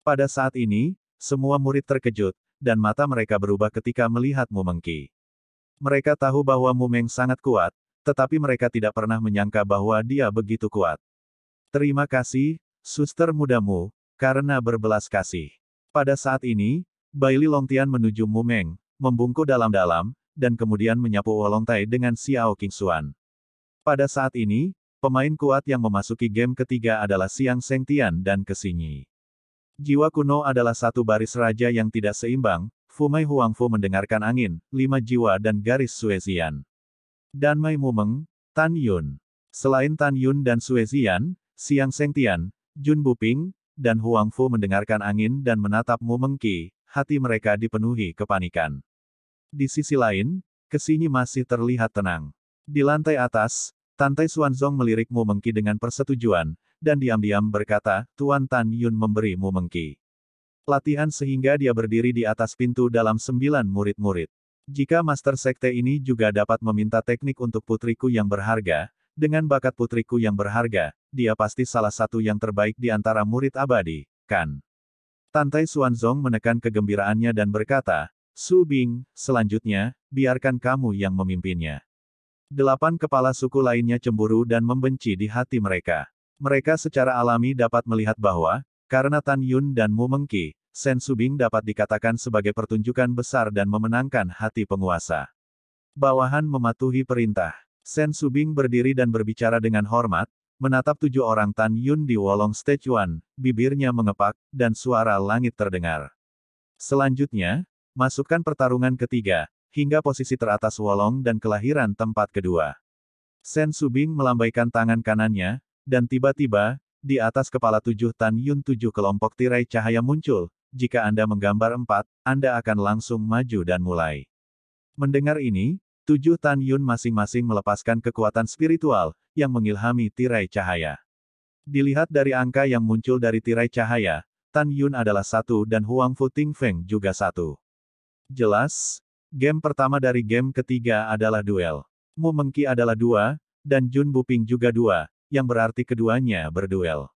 [SPEAKER 1] Pada saat ini, semua murid terkejut, dan mata mereka berubah ketika melihat Mengki. Mereka tahu bahwa Mumeng sangat kuat, tetapi mereka tidak pernah menyangka bahwa dia begitu kuat. Terima kasih, suster mudamu, karena berbelas kasih. Pada saat ini, Baili Longtian menuju Mumeng, membungkuk dalam-dalam, dan kemudian menyapu Wolongtai dengan Xiao Qingxuan. Pada saat ini, pemain kuat yang memasuki game ketiga adalah Siang Sengtian dan Kesinyi. Jiwa kuno adalah satu baris raja yang tidak seimbang, Fumai Huangfu mendengarkan angin, lima jiwa dan garis Suezian. Dan Mai Mumeng, Tan Yun. Selain Tan Yun dan Suezian, Siang Sengtian, Jun Buping, dan Huangfu mendengarkan angin dan menatap Mumeng Qi, hati mereka dipenuhi kepanikan. Di sisi lain, Kesini masih terlihat tenang. Di lantai atas, Tantai Xuanzong melirik Mumeng Qi dengan persetujuan, dan diam-diam berkata, Tuan Tan Yun memberimu mengki. Latihan sehingga dia berdiri di atas pintu dalam sembilan murid-murid. Jika Master Sekte ini juga dapat meminta teknik untuk putriku yang berharga, dengan bakat putriku yang berharga, dia pasti salah satu yang terbaik di antara murid abadi, kan? Tantai Suanzong menekan kegembiraannya dan berkata, Su Bing, selanjutnya, biarkan kamu yang memimpinnya. Delapan kepala suku lainnya cemburu dan membenci di hati mereka. Mereka secara alami dapat melihat bahwa, karena Tan Yun dan Mu Mengki, Sen Subing dapat dikatakan sebagai pertunjukan besar dan memenangkan hati penguasa. Bawahan mematuhi perintah. Sen Subing berdiri dan berbicara dengan hormat, menatap tujuh orang Tan Yun di Wolong Stechuan, bibirnya mengepak, dan suara langit terdengar. Selanjutnya, masukkan pertarungan ketiga, hingga posisi teratas Wolong dan kelahiran tempat kedua. Sen Subing melambaikan tangan kanannya, dan tiba-tiba, di atas kepala tujuh Tan Yun tujuh kelompok tirai cahaya muncul, jika Anda menggambar empat, Anda akan langsung maju dan mulai. Mendengar ini, tujuh Tan Yun masing-masing melepaskan kekuatan spiritual, yang mengilhami tirai cahaya. Dilihat dari angka yang muncul dari tirai cahaya, Tan Yun adalah satu dan Huang Fu Ting Feng juga satu. Jelas, game pertama dari game ketiga adalah duel. Mu Mengki adalah dua, dan Jun Buping juga dua, yang berarti keduanya berduel.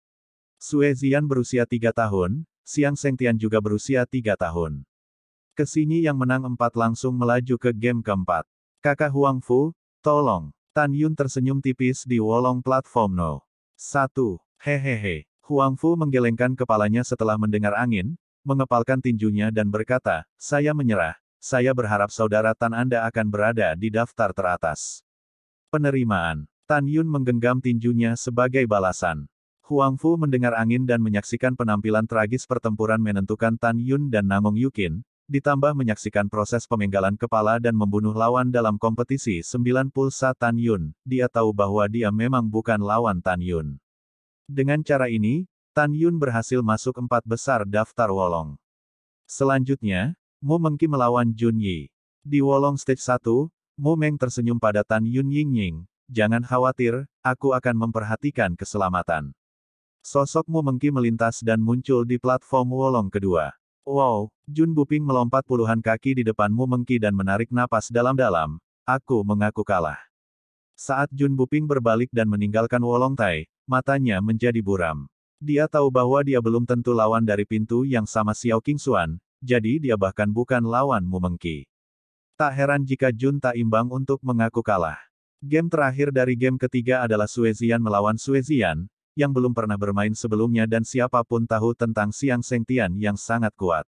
[SPEAKER 1] Sue Zian berusia tiga tahun, Siang Seng Tian juga berusia tiga tahun. Kesini yang menang empat langsung melaju ke game keempat. Kakak Huang Fu, tolong. Tan Yun tersenyum tipis di wolong platform No. Satu, Hehehe. Huang Fu menggelengkan kepalanya setelah mendengar angin, mengepalkan tinjunya dan berkata, saya menyerah, saya berharap saudara Tan Anda akan berada di daftar teratas. Penerimaan Tan Yun menggenggam tinjunya sebagai balasan. Huang Fu mendengar angin dan menyaksikan penampilan tragis pertempuran menentukan Tan Yun dan Nangong Yukin, ditambah menyaksikan proses pemenggalan kepala dan membunuh lawan dalam kompetisi sembilan pulsa Tan Yun, dia tahu bahwa dia memang bukan lawan Tan Yun. Dengan cara ini, Tan Yun berhasil masuk empat besar daftar Wolong. Selanjutnya, Mu Mengki melawan Jun Yi. Di Wolong Stage 1, Mu Meng tersenyum pada Tan Yun Ying Jangan khawatir, aku akan memperhatikan keselamatan. Sosokmu mengki melintas dan muncul di platform Wolong kedua. Wow, Jun Buping melompat puluhan kaki di depanmu mengki dan menarik napas dalam-dalam. Aku mengaku kalah. Saat Jun Buping berbalik dan meninggalkan Wolong Tai, matanya menjadi buram. Dia tahu bahwa dia belum tentu lawan dari pintu yang sama Xiao Xuan, jadi dia bahkan bukan lawan Mu Mengki. Tak heran jika Jun tak imbang untuk mengaku kalah. Game terakhir dari game ketiga adalah Suezian melawan Suezian, yang belum pernah bermain sebelumnya dan siapapun tahu tentang Siang Sengtian yang sangat kuat.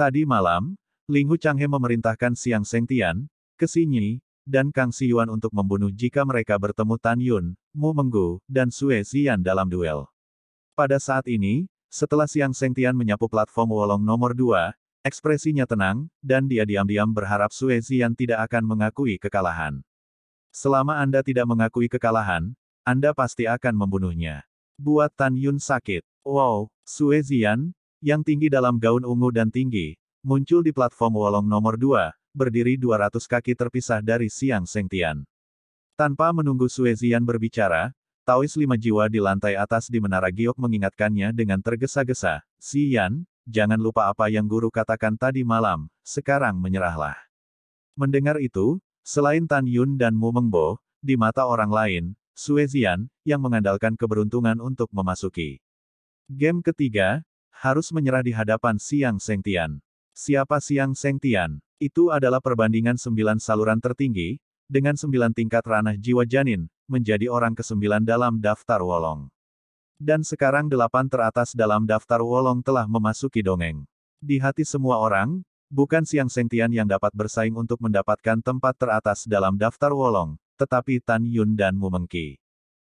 [SPEAKER 1] Tadi malam, Ling Linghu Changhe memerintahkan Siang Sengtian, Kesinyi, dan Kang Siyuan untuk membunuh jika mereka bertemu Tan Yun, Mu Menggu, dan Suezian dalam duel. Pada saat ini, setelah Siang Sengtian menyapu platform Wolong nomor 2, ekspresinya tenang, dan dia diam-diam berharap Suezian tidak akan mengakui kekalahan. Selama Anda tidak mengakui kekalahan, Anda pasti akan membunuhnya. Buat Tan Yun sakit. Wow, Sue Zian, yang tinggi dalam gaun ungu dan tinggi, muncul di platform Wolong nomor 2, berdiri 200 kaki terpisah dari Siang Sengtian. Tanpa menunggu Sue Zian berbicara, Taois lima jiwa di lantai atas di Menara Giok mengingatkannya dengan tergesa-gesa, Sian, jangan lupa apa yang guru katakan tadi malam, sekarang menyerahlah. Mendengar itu, Selain Tan Yun dan Mu Mengbo, di mata orang lain, Suezian, yang mengandalkan keberuntungan untuk memasuki game ketiga, harus menyerah di hadapan Siang Sengtian. Siapa Siang Sengtian? Itu adalah perbandingan sembilan saluran tertinggi, dengan sembilan tingkat ranah jiwa janin, menjadi orang kesembilan dalam daftar Wolong. Dan sekarang delapan teratas dalam daftar Wolong telah memasuki dongeng. Di hati semua orang, Bukan Siang Sengtian yang dapat bersaing untuk mendapatkan tempat teratas dalam daftar Wolong, tetapi Tan Yun dan Mu Mumengki.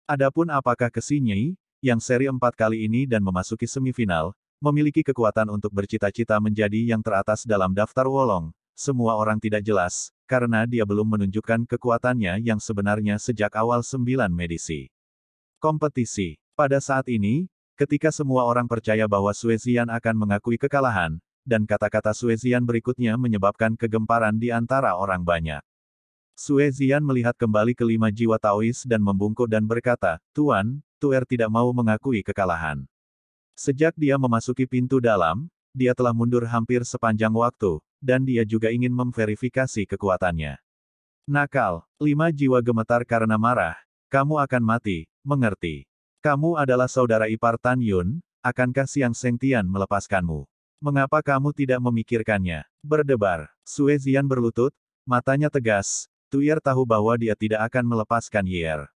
[SPEAKER 1] Adapun apakah Kesinyi, yang seri empat kali ini dan memasuki semifinal, memiliki kekuatan untuk bercita-cita menjadi yang teratas dalam daftar Wolong, semua orang tidak jelas, karena dia belum menunjukkan kekuatannya yang sebenarnya sejak awal sembilan medisi. Kompetisi Pada saat ini, ketika semua orang percaya bahwa Suezian akan mengakui kekalahan, dan kata-kata Suezian berikutnya menyebabkan kegemparan di antara orang banyak. Suezian melihat kembali kelima jiwa Taois dan membungkuk dan berkata, Tuan, Tuer tidak mau mengakui kekalahan. Sejak dia memasuki pintu dalam, dia telah mundur hampir sepanjang waktu, dan dia juga ingin memverifikasi kekuatannya. Nakal, lima jiwa gemetar karena marah, kamu akan mati, mengerti. Kamu adalah saudara ipar Tan Yun, akankah Siang Tian melepaskanmu? Mengapa kamu tidak memikirkannya? Berdebar. Suezian berlutut, matanya tegas. Tuyer tahu bahwa dia tidak akan melepaskan Yier.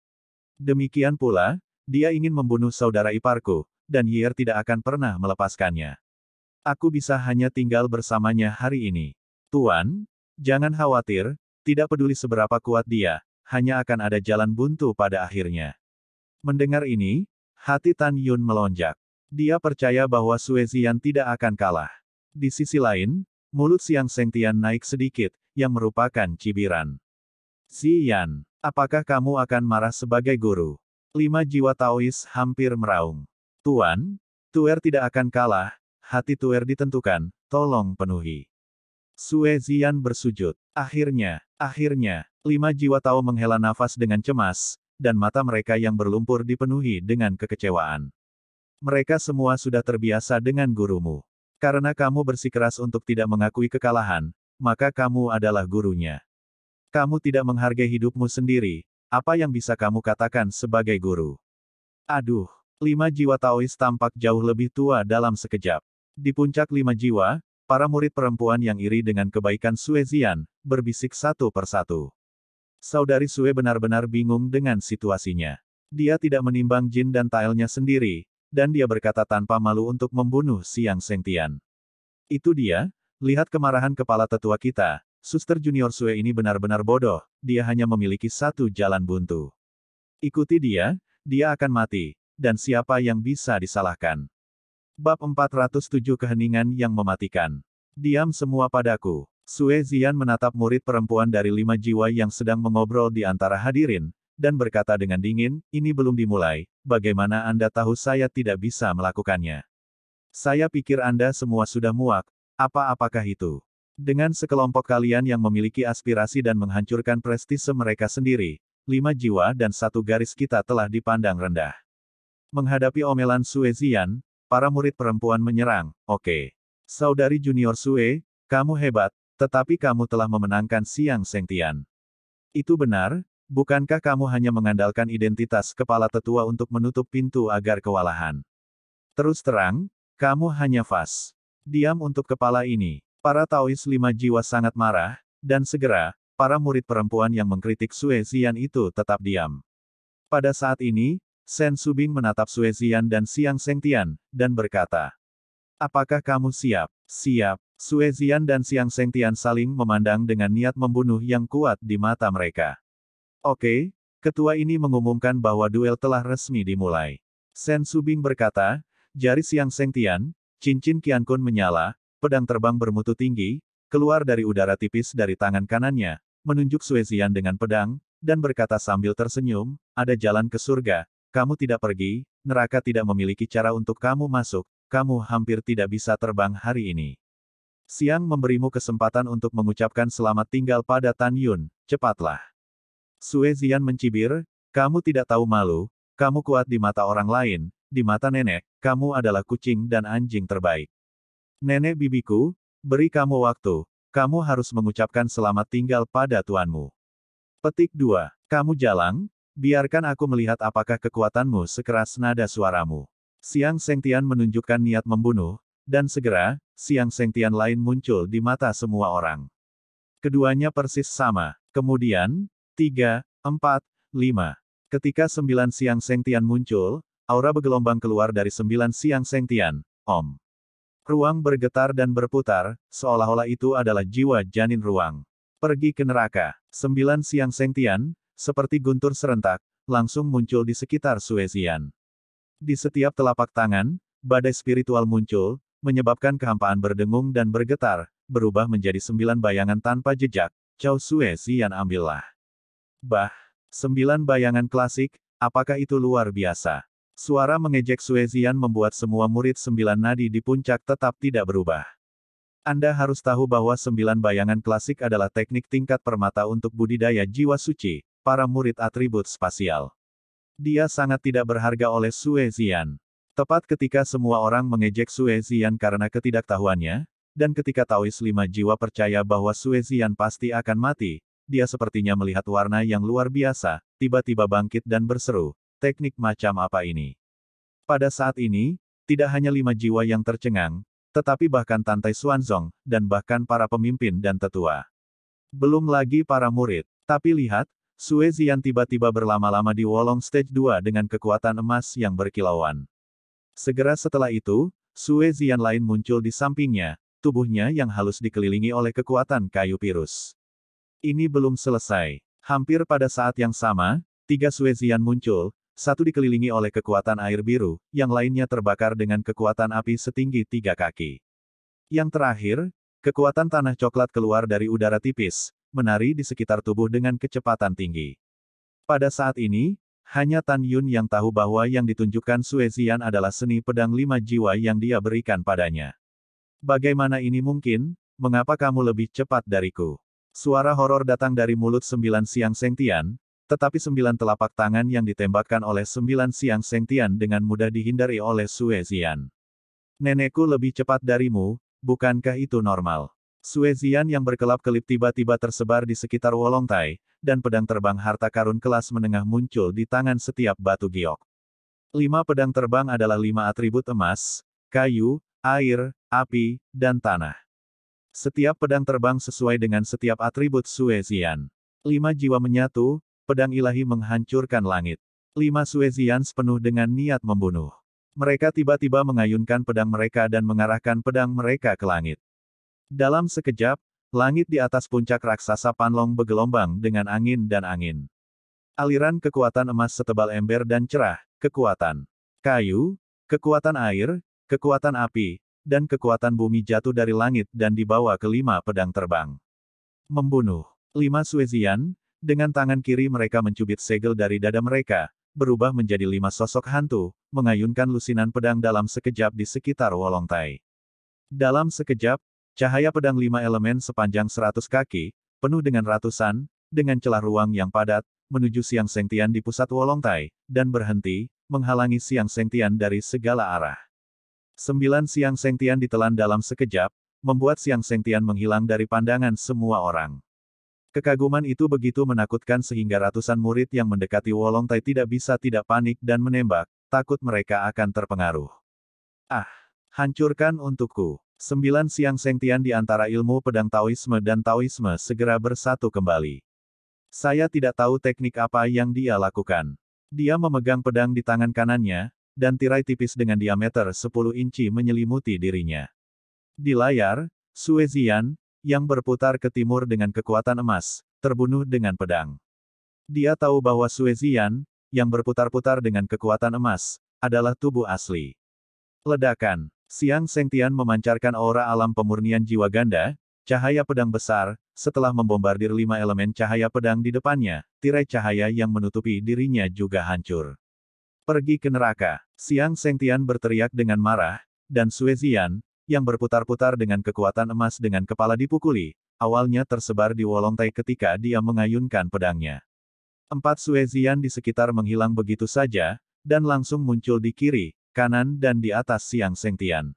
[SPEAKER 1] Demikian pula, dia ingin membunuh saudara iparku, dan Yier tidak akan pernah melepaskannya. Aku bisa hanya tinggal bersamanya hari ini. Tuan, jangan khawatir, tidak peduli seberapa kuat dia, hanya akan ada jalan buntu pada akhirnya. Mendengar ini, hati Tan Yun melonjak. Dia percaya bahwa Suezian tidak akan kalah. Di sisi lain, mulut Siang Sengtian naik sedikit, yang merupakan cibiran. Xian, apakah kamu akan marah sebagai guru? Lima jiwa Taois hampir meraung. Tuan, Tuer tidak akan kalah, hati Tuer ditentukan, tolong penuhi. Suezian bersujud. Akhirnya, akhirnya, lima jiwa Tao menghela nafas dengan cemas, dan mata mereka yang berlumpur dipenuhi dengan kekecewaan. Mereka semua sudah terbiasa dengan gurumu. Karena kamu bersikeras untuk tidak mengakui kekalahan, maka kamu adalah gurunya. Kamu tidak menghargai hidupmu sendiri, apa yang bisa kamu katakan sebagai guru? Aduh, lima jiwa Taois tampak jauh lebih tua dalam sekejap. Di puncak lima jiwa, para murid perempuan yang iri dengan kebaikan Suezian, berbisik satu persatu. Saudari Sue benar-benar bingung dengan situasinya. Dia tidak menimbang Jin dan Tailnya sendiri, dan dia berkata tanpa malu untuk membunuh Siang Sengtian. Itu dia, lihat kemarahan kepala tetua kita, suster junior Sue ini benar-benar bodoh, dia hanya memiliki satu jalan buntu. Ikuti dia, dia akan mati, dan siapa yang bisa disalahkan. Bab 407 Keheningan yang mematikan. Diam semua padaku. Sue Zian menatap murid perempuan dari lima jiwa yang sedang mengobrol di antara hadirin, dan berkata dengan dingin, ini belum dimulai, bagaimana Anda tahu saya tidak bisa melakukannya? Saya pikir Anda semua sudah muak, apa-apakah itu? Dengan sekelompok kalian yang memiliki aspirasi dan menghancurkan prestise mereka sendiri, lima jiwa dan satu garis kita telah dipandang rendah. Menghadapi omelan Suezian, para murid perempuan menyerang, oke. Okay. Saudari junior Sue, kamu hebat, tetapi kamu telah memenangkan Siang sentian. Itu benar, Bukankah kamu hanya mengandalkan identitas kepala tetua untuk menutup pintu agar kewalahan? Terus terang, kamu hanya fas. Diam untuk kepala ini. Para Taois lima jiwa sangat marah, dan segera, para murid perempuan yang mengkritik Sue Zian itu tetap diam. Pada saat ini, Sen Subing menatap Sue Zian dan Siang Sengtian, dan berkata, Apakah kamu siap? Siap. Sue Zian dan Siang Sengtian saling memandang dengan niat membunuh yang kuat di mata mereka. Oke, ketua ini mengumumkan bahwa duel telah resmi dimulai. Sen Subing berkata, jari siang Seng Tian, cincin Kun menyala, pedang terbang bermutu tinggi, keluar dari udara tipis dari tangan kanannya, menunjuk Suezian dengan pedang, dan berkata sambil tersenyum, ada jalan ke surga, kamu tidak pergi, neraka tidak memiliki cara untuk kamu masuk, kamu hampir tidak bisa terbang hari ini. Siang memberimu kesempatan untuk mengucapkan selamat tinggal pada Tan Yun, cepatlah. Sue Zian mencibir, kamu tidak tahu malu, kamu kuat di mata orang lain, di mata nenek, kamu adalah kucing dan anjing terbaik. Nenek bibiku, beri kamu waktu, kamu harus mengucapkan selamat tinggal pada tuanmu. Petik 2. Kamu jalan, biarkan aku melihat apakah kekuatanmu sekeras nada suaramu. Siang Sengtian menunjukkan niat membunuh, dan segera, siang Sengtian lain muncul di mata semua orang. Keduanya persis sama. Kemudian, 3, 4, 5. Ketika sembilan siang sentian muncul, aura bergelombang keluar dari sembilan siang sentian, Om. Ruang bergetar dan berputar, seolah-olah itu adalah jiwa janin ruang. Pergi ke neraka. Sembilan siang sentian, seperti guntur serentak, langsung muncul di sekitar Suezian. Di setiap telapak tangan, badai spiritual muncul, menyebabkan kehampaan berdengung dan bergetar, berubah menjadi sembilan bayangan tanpa jejak, Cao Suezian ambillah. Bah, sembilan bayangan klasik, apakah itu luar biasa? Suara mengejek Suezian membuat semua murid sembilan nadi di puncak tetap tidak berubah. Anda harus tahu bahwa sembilan bayangan klasik adalah teknik tingkat permata untuk budidaya jiwa suci, para murid atribut spasial. Dia sangat tidak berharga oleh Suezian. Tepat ketika semua orang mengejek Suezian karena ketidaktahuannya, dan ketika Taois lima jiwa percaya bahwa Suezian pasti akan mati, dia sepertinya melihat warna yang luar biasa, tiba-tiba bangkit dan berseru, teknik macam apa ini? Pada saat ini, tidak hanya lima jiwa yang tercengang, tetapi bahkan Tantai Xuanzong, dan bahkan para pemimpin dan tetua. Belum lagi para murid, tapi lihat, Sue Zian tiba-tiba berlama-lama di Wolong Stage 2 dengan kekuatan emas yang berkilauan. Segera setelah itu, Sue Zian lain muncul di sampingnya, tubuhnya yang halus dikelilingi oleh kekuatan kayu pirus. Ini belum selesai. Hampir pada saat yang sama, tiga Suezian muncul, satu dikelilingi oleh kekuatan air biru, yang lainnya terbakar dengan kekuatan api setinggi tiga kaki. Yang terakhir, kekuatan tanah coklat keluar dari udara tipis, menari di sekitar tubuh dengan kecepatan tinggi. Pada saat ini, hanya Tan Yun yang tahu bahwa yang ditunjukkan Suezian adalah seni pedang lima jiwa yang dia berikan padanya. Bagaimana ini mungkin? Mengapa kamu lebih cepat dariku? Suara horor datang dari mulut sembilan siang sengtian, tetapi sembilan telapak tangan yang ditembakkan oleh sembilan siang sengtian dengan mudah dihindari oleh Suezian. Nenekku lebih cepat darimu, bukankah itu normal? Suezian yang berkelap-kelip tiba-tiba tersebar di sekitar Wolongtai, dan pedang terbang harta karun kelas menengah muncul di tangan setiap batu giok. Lima pedang terbang adalah lima atribut emas, kayu, air, api, dan tanah. Setiap pedang terbang sesuai dengan setiap atribut Suezian. Lima jiwa menyatu, pedang ilahi menghancurkan langit. Lima Suezian penuh dengan niat membunuh. Mereka tiba-tiba mengayunkan pedang mereka dan mengarahkan pedang mereka ke langit. Dalam sekejap, langit di atas puncak raksasa Panlong bergelombang dengan angin dan angin. Aliran kekuatan emas setebal ember dan cerah, kekuatan kayu, kekuatan air, kekuatan api, dan kekuatan bumi jatuh dari langit dan dibawa ke lima pedang terbang. Membunuh. Lima Suezian, dengan tangan kiri mereka mencubit segel dari dada mereka, berubah menjadi lima sosok hantu, mengayunkan lusinan pedang dalam sekejap di sekitar Wolongtai. Dalam sekejap, cahaya pedang lima elemen sepanjang seratus kaki, penuh dengan ratusan, dengan celah ruang yang padat, menuju siang sentian di pusat Wolongtai, dan berhenti, menghalangi siang sentian dari segala arah. Sembilan siang sengtian ditelan dalam sekejap, membuat siang sengtian menghilang dari pandangan semua orang. Kekaguman itu begitu menakutkan sehingga ratusan murid yang mendekati Wolong Tai tidak bisa tidak panik dan menembak, takut mereka akan terpengaruh. Ah! Hancurkan untukku! Sembilan siang sengtian di antara ilmu pedang Taoisme dan Taoisme segera bersatu kembali. Saya tidak tahu teknik apa yang dia lakukan. Dia memegang pedang di tangan kanannya, dan tirai tipis dengan diameter 10 inci menyelimuti dirinya. Di layar, Suezian, yang berputar ke timur dengan kekuatan emas, terbunuh dengan pedang. Dia tahu bahwa Suezian, yang berputar-putar dengan kekuatan emas, adalah tubuh asli. Ledakan, Siang Sengtian memancarkan aura alam pemurnian jiwa ganda, cahaya pedang besar, setelah membombardir lima elemen cahaya pedang di depannya, tirai cahaya yang menutupi dirinya juga hancur. Pergi ke neraka. Siang Sengtian berteriak dengan marah, dan Suezian, yang berputar-putar dengan kekuatan emas dengan kepala dipukuli, awalnya tersebar di Wolongtai ketika dia mengayunkan pedangnya. Empat Suezian di sekitar menghilang begitu saja, dan langsung muncul di kiri, kanan dan di atas Siang Sengtian.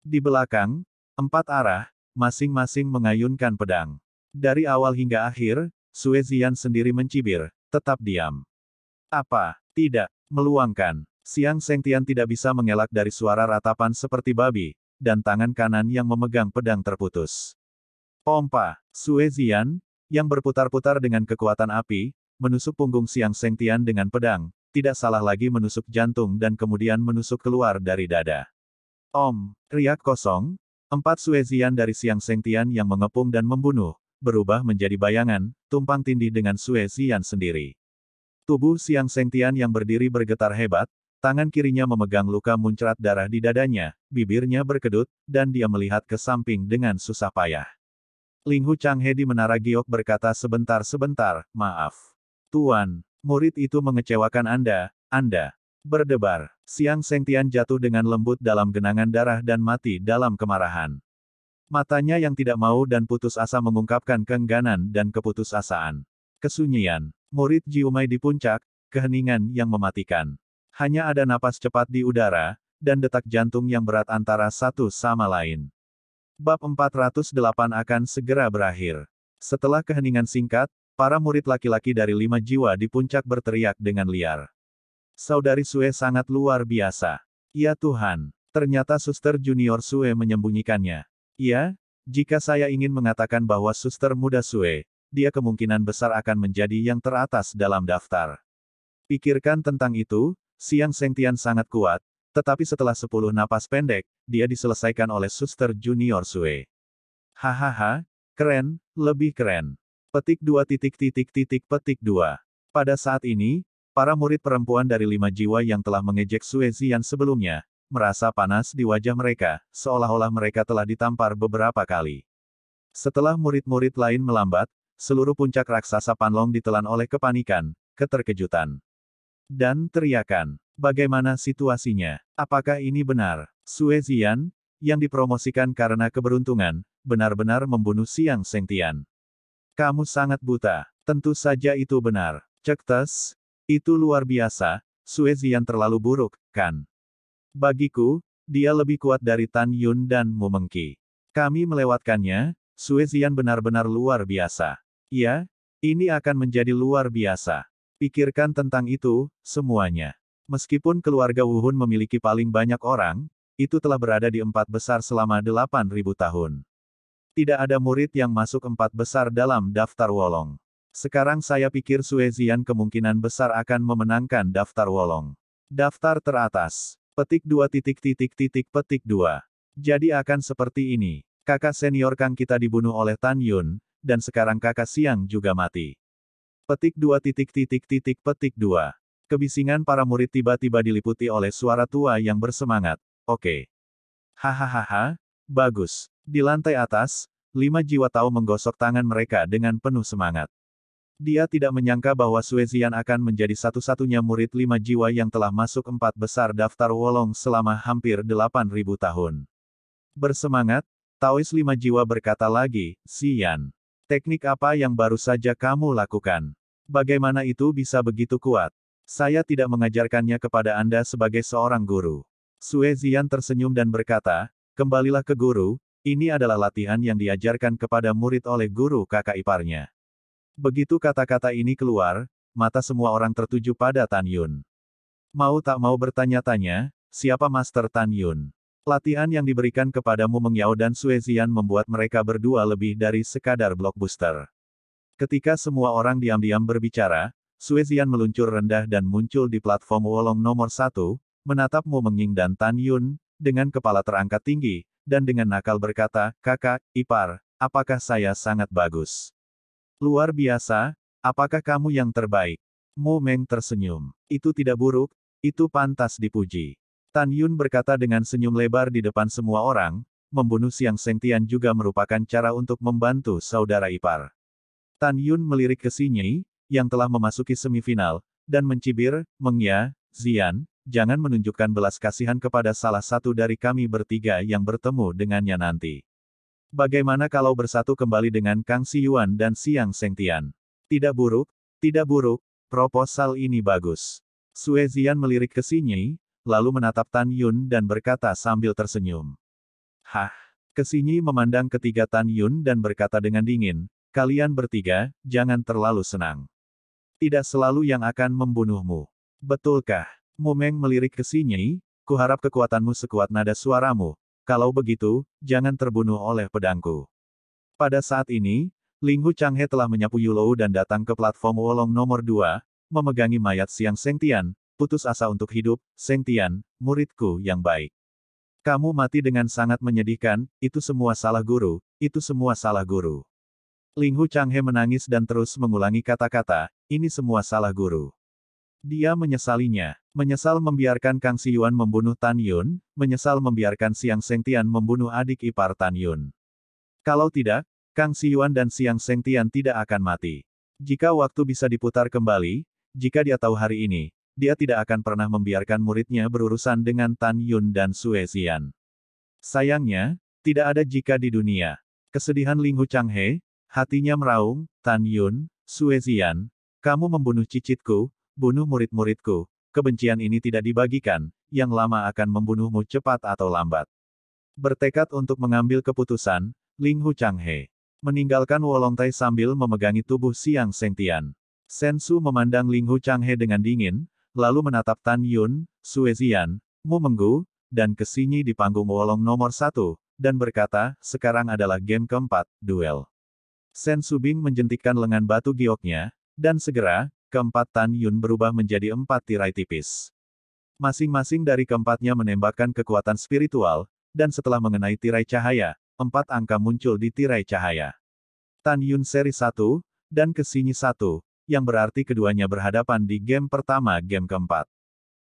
[SPEAKER 1] Di belakang, empat arah, masing-masing mengayunkan pedang. Dari awal hingga akhir, Suezian sendiri mencibir, tetap diam. Apa? Tidak, meluangkan. Siang Sengtian tidak bisa mengelak dari suara ratapan seperti babi, dan tangan kanan yang memegang pedang terputus. Pompa, Suezian, yang berputar-putar dengan kekuatan api, menusuk punggung Siang Sengtian dengan pedang, tidak salah lagi menusuk jantung dan kemudian menusuk keluar dari dada. Om, riak kosong, empat Suezian dari Siang Sengtian yang mengepung dan membunuh, berubah menjadi bayangan, tumpang tindih dengan Suezian sendiri. Tubuh Siang Sengtian yang berdiri bergetar hebat, tangan kirinya memegang luka muncrat darah di dadanya, bibirnya berkedut, dan dia melihat ke samping dengan susah payah. Linghu Changhe di Menara Giok berkata sebentar-sebentar, maaf. Tuan, murid itu mengecewakan Anda, Anda. Berdebar, Siang Sengtian jatuh dengan lembut dalam genangan darah dan mati dalam kemarahan. Matanya yang tidak mau dan putus asa mengungkapkan keengganan dan keputusasaan. Kesunyian. Murid Jiumai di puncak, keheningan yang mematikan. Hanya ada napas cepat di udara, dan detak jantung yang berat antara satu sama lain. Bab 408 akan segera berakhir. Setelah keheningan singkat, para murid laki-laki dari lima jiwa di puncak berteriak dengan liar. Saudari Sue sangat luar biasa. Ya Tuhan, ternyata suster junior Sue menyembunyikannya. Ya, jika saya ingin mengatakan bahwa suster muda Sue, dia kemungkinan besar akan menjadi yang teratas dalam daftar. Pikirkan tentang itu, siang Sengtian sangat kuat, tetapi setelah sepuluh napas pendek, dia diselesaikan oleh suster junior Sue. Hahaha, keren, lebih keren. Petik dua titik titik titik petik dua. Pada saat ini, para murid perempuan dari lima jiwa yang telah mengejek Sue Zian sebelumnya, merasa panas di wajah mereka, seolah-olah mereka telah ditampar beberapa kali. Setelah murid-murid lain melambat, seluruh puncak raksasa Panlong ditelan oleh kepanikan, keterkejutan, dan teriakan. Bagaimana situasinya? Apakah ini benar? Sue Zian, yang dipromosikan karena keberuntungan, benar-benar membunuh Siang Sengtian. Kamu sangat buta. Tentu saja itu benar. Cektes, itu luar biasa, Sue Zian terlalu buruk, kan? Bagiku, dia lebih kuat dari Tan Yun dan Mumengki. Kami melewatkannya, Sue Zian benar-benar luar biasa. Ya, ini akan menjadi luar biasa. Pikirkan tentang itu, semuanya. Meskipun keluarga Wuhun memiliki paling banyak orang, itu telah berada di empat besar selama delapan ribu tahun. Tidak ada murid yang masuk empat besar dalam daftar Wolong. Sekarang saya pikir Suezian kemungkinan besar akan memenangkan daftar Wolong. Daftar teratas. Petik dua titik titik titik petik dua. Jadi akan seperti ini. Kakak senior Kang kita dibunuh oleh Tan Yun, dan sekarang kakak siang juga mati. Petik dua titik titik titik petik dua. Kebisingan para murid tiba-tiba diliputi oleh suara tua yang bersemangat. Oke. Okay. Hahaha, bagus. Di lantai atas, lima jiwa tahu menggosok tangan mereka dengan penuh semangat. Dia tidak menyangka bahwa Suezian akan menjadi satu-satunya murid lima jiwa yang telah masuk empat besar daftar Wolong selama hampir delapan ribu tahun. Bersemangat, Taois lima jiwa berkata lagi, Xian. Teknik apa yang baru saja kamu lakukan? Bagaimana itu bisa begitu kuat? Saya tidak mengajarkannya kepada Anda sebagai seorang guru. Zian tersenyum dan berkata, kembalilah ke guru, ini adalah latihan yang diajarkan kepada murid oleh guru kakak iparnya. Begitu kata-kata ini keluar, mata semua orang tertuju pada Tan Yun. Mau tak mau bertanya-tanya, siapa Master Tan Yun? Latihan yang diberikan kepadamu Mengyao dan Suezian membuat mereka berdua lebih dari sekadar blockbuster. Ketika semua orang diam-diam berbicara, Suezian meluncur rendah dan muncul di platform Wolong nomor satu, menatap Mu Menging dan Tan Yun, dengan kepala terangkat tinggi, dan dengan nakal berkata, kakak, ipar, apakah saya sangat bagus? Luar biasa, apakah kamu yang terbaik? Mu Meng tersenyum. Itu tidak buruk, itu pantas dipuji. Tan Yun berkata dengan senyum lebar di depan semua orang, membunuh Siang Sengtian juga merupakan cara untuk membantu saudara ipar. Tan Yun melirik ke Xinyi, yang telah memasuki semifinal, dan mencibir, Mengya, Zian, jangan menunjukkan belas kasihan kepada salah satu dari kami bertiga yang bertemu dengannya nanti. Bagaimana kalau bersatu kembali dengan Kang Siyuan dan Siang Sengtian? Tidak buruk, tidak buruk, proposal ini bagus. Sue Zian melirik ke Xinyi, lalu menatap Tan Yun dan berkata sambil tersenyum. Hah? Kesinyi memandang ketiga Tan Yun dan berkata dengan dingin, kalian bertiga, jangan terlalu senang. Tidak selalu yang akan membunuhmu. Betulkah? Mumeng melirik Kesinyi, kuharap kekuatanmu sekuat nada suaramu, kalau begitu, jangan terbunuh oleh pedangku. Pada saat ini, Linghu Changhe telah menyapu Yulou dan datang ke platform Wolong nomor 2, memegangi mayat Siang Sengtian, putus asa untuk hidup, Seng muridku yang baik. Kamu mati dengan sangat menyedihkan, itu semua salah guru, itu semua salah guru. Linghu Changhe menangis dan terus mengulangi kata-kata, ini semua salah guru. Dia menyesalinya, menyesal membiarkan Kang Siyuan membunuh Tan Yun, menyesal membiarkan Siang Seng Tian membunuh adik ipar Tan Yun. Kalau tidak, Kang Siyuan dan Siang Seng Tian tidak akan mati. Jika waktu bisa diputar kembali, jika dia tahu hari ini, dia tidak akan pernah membiarkan muridnya berurusan dengan Tan Yun dan Sue Xian. Sayangnya, tidak ada jika di dunia. Kesedihan Ling Hu Changhe, hatinya meraung, Tan Yun, Sue Xian, kamu membunuh cicitku, bunuh murid-muridku, kebencian ini tidak dibagikan, yang lama akan membunuhmu cepat atau lambat. Bertekad untuk mengambil keputusan, Ling Hu Changhe meninggalkan Wolongtai sambil memegangi tubuh Siang Sengtian. Sensu memandang Ling Hu Changhe dengan dingin, lalu menatap Tan Yun, Suezian, Mu Menggu, dan Kesinyi di panggung Wolong nomor satu, dan berkata, sekarang adalah game keempat, duel. Sen Subing menjentikkan lengan batu gioknya, dan segera, keempat Tan Yun berubah menjadi empat tirai tipis. Masing-masing dari keempatnya menembakkan kekuatan spiritual, dan setelah mengenai tirai cahaya, empat angka muncul di tirai cahaya. Tan Yun seri satu dan Kesinyi satu yang berarti keduanya berhadapan di game pertama game keempat.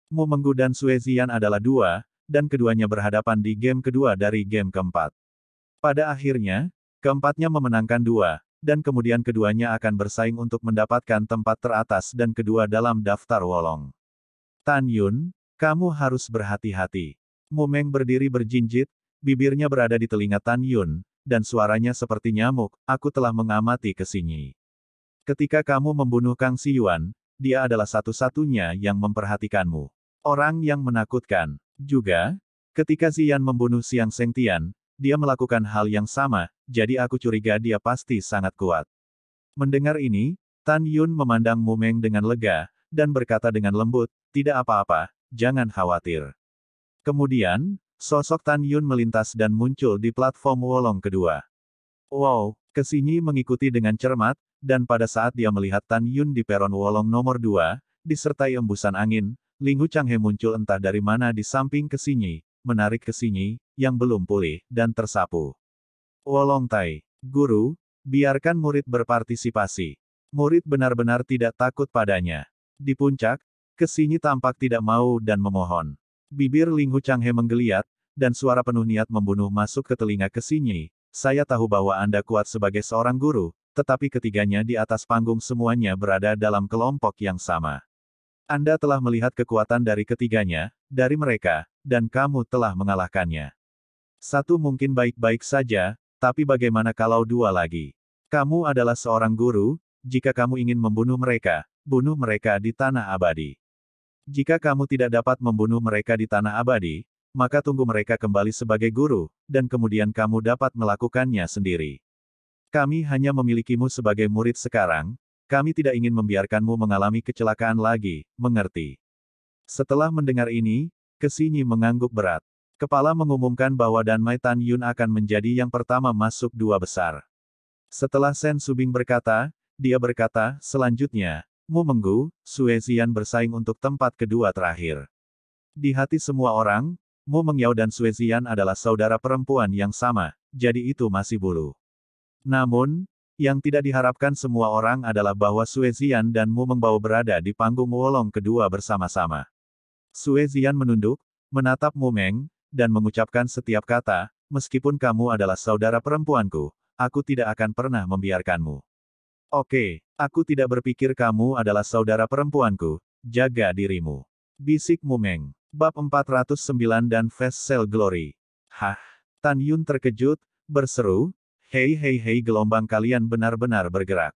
[SPEAKER 1] Mu Menggu dan Suezian adalah dua, dan keduanya berhadapan di game kedua dari game keempat. Pada akhirnya, keempatnya memenangkan dua, dan kemudian keduanya akan bersaing untuk mendapatkan tempat teratas dan kedua dalam daftar Wolong. Tan Yun, kamu harus berhati-hati. Mu Meng berdiri berjinjit, bibirnya berada di telinga Tan Yun, dan suaranya seperti nyamuk, aku telah mengamati kesini. Ketika kamu membunuh Kang Si Yuan, dia adalah satu-satunya yang memperhatikanmu. Orang yang menakutkan. Juga, ketika Zian membunuh Siang Sengtian, dia melakukan hal yang sama, jadi aku curiga dia pasti sangat kuat. Mendengar ini, Tan Yun memandang Mu Meng dengan lega, dan berkata dengan lembut, tidak apa-apa, jangan khawatir. Kemudian, sosok Tan Yun melintas dan muncul di platform Wolong kedua. Wow, kesini mengikuti dengan cermat, dan pada saat dia melihat Tan Yun di peron Wolong nomor dua, disertai embusan angin, Linggu Changhe muncul entah dari mana di samping Kesinyi, menarik Kesinyi, yang belum pulih, dan tersapu. Wolong Tai, Guru, biarkan murid berpartisipasi. Murid benar-benar tidak takut padanya. Di puncak, Kesinyi tampak tidak mau dan memohon. Bibir Linghu Changhe menggeliat, dan suara penuh niat membunuh masuk ke telinga Kesinyi, saya tahu bahwa Anda kuat sebagai seorang guru, tetapi ketiganya di atas panggung semuanya berada dalam kelompok yang sama. Anda telah melihat kekuatan dari ketiganya, dari mereka, dan kamu telah mengalahkannya. Satu mungkin baik-baik saja, tapi bagaimana kalau dua lagi? Kamu adalah seorang guru, jika kamu ingin membunuh mereka, bunuh mereka di tanah abadi. Jika kamu tidak dapat membunuh mereka di tanah abadi, maka tunggu mereka kembali sebagai guru, dan kemudian kamu dapat melakukannya sendiri. Kami hanya memilikimu sebagai murid sekarang, kami tidak ingin membiarkanmu mengalami kecelakaan lagi, mengerti. Setelah mendengar ini, Kesinyi mengangguk berat. Kepala mengumumkan bahwa Dan Mai Tan Yun akan menjadi yang pertama masuk dua besar. Setelah Sen Subing berkata, dia berkata, selanjutnya, Mu Menggu, Sue bersaing untuk tempat kedua terakhir. Di hati semua orang, Mu Mengyao dan Sue adalah saudara perempuan yang sama, jadi itu masih bulu. Namun, yang tidak diharapkan semua orang adalah bahwa Suezian dan Mu Mengbao berada di panggung Wolong kedua bersama-sama. Suezian menunduk, menatap Mu Meng, dan mengucapkan setiap kata, meskipun kamu adalah saudara perempuanku, aku tidak akan pernah membiarkanmu. Oke, aku tidak berpikir kamu adalah saudara perempuanku, jaga dirimu. Bisik Mu Meng. Bab 409 dan Vessel Glory. Hah? Tan Yun terkejut, berseru, Hei hei hei gelombang kalian benar-benar bergerak.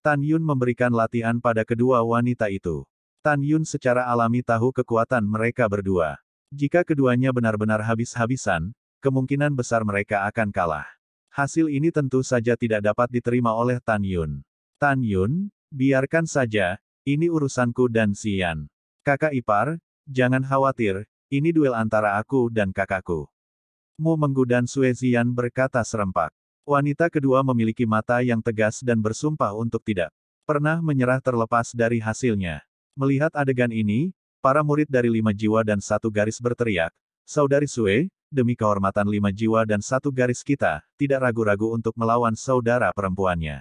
[SPEAKER 1] Tan Yun memberikan latihan pada kedua wanita itu. Tan Yun secara alami tahu kekuatan mereka berdua. Jika keduanya benar-benar habis-habisan, kemungkinan besar mereka akan kalah. Hasil ini tentu saja tidak dapat diterima oleh Tan Yun. Tan Yun, biarkan saja, ini urusanku dan Sian. Kakak ipar, jangan khawatir, ini duel antara aku dan kakakku. Mu menggudan Sue Zian berkata serempak. Wanita kedua memiliki mata yang tegas dan bersumpah untuk tidak pernah menyerah terlepas dari hasilnya. Melihat adegan ini, para murid dari lima jiwa dan satu garis berteriak, Saudari Sue, demi kehormatan lima jiwa dan satu garis kita, tidak ragu-ragu untuk melawan saudara perempuannya.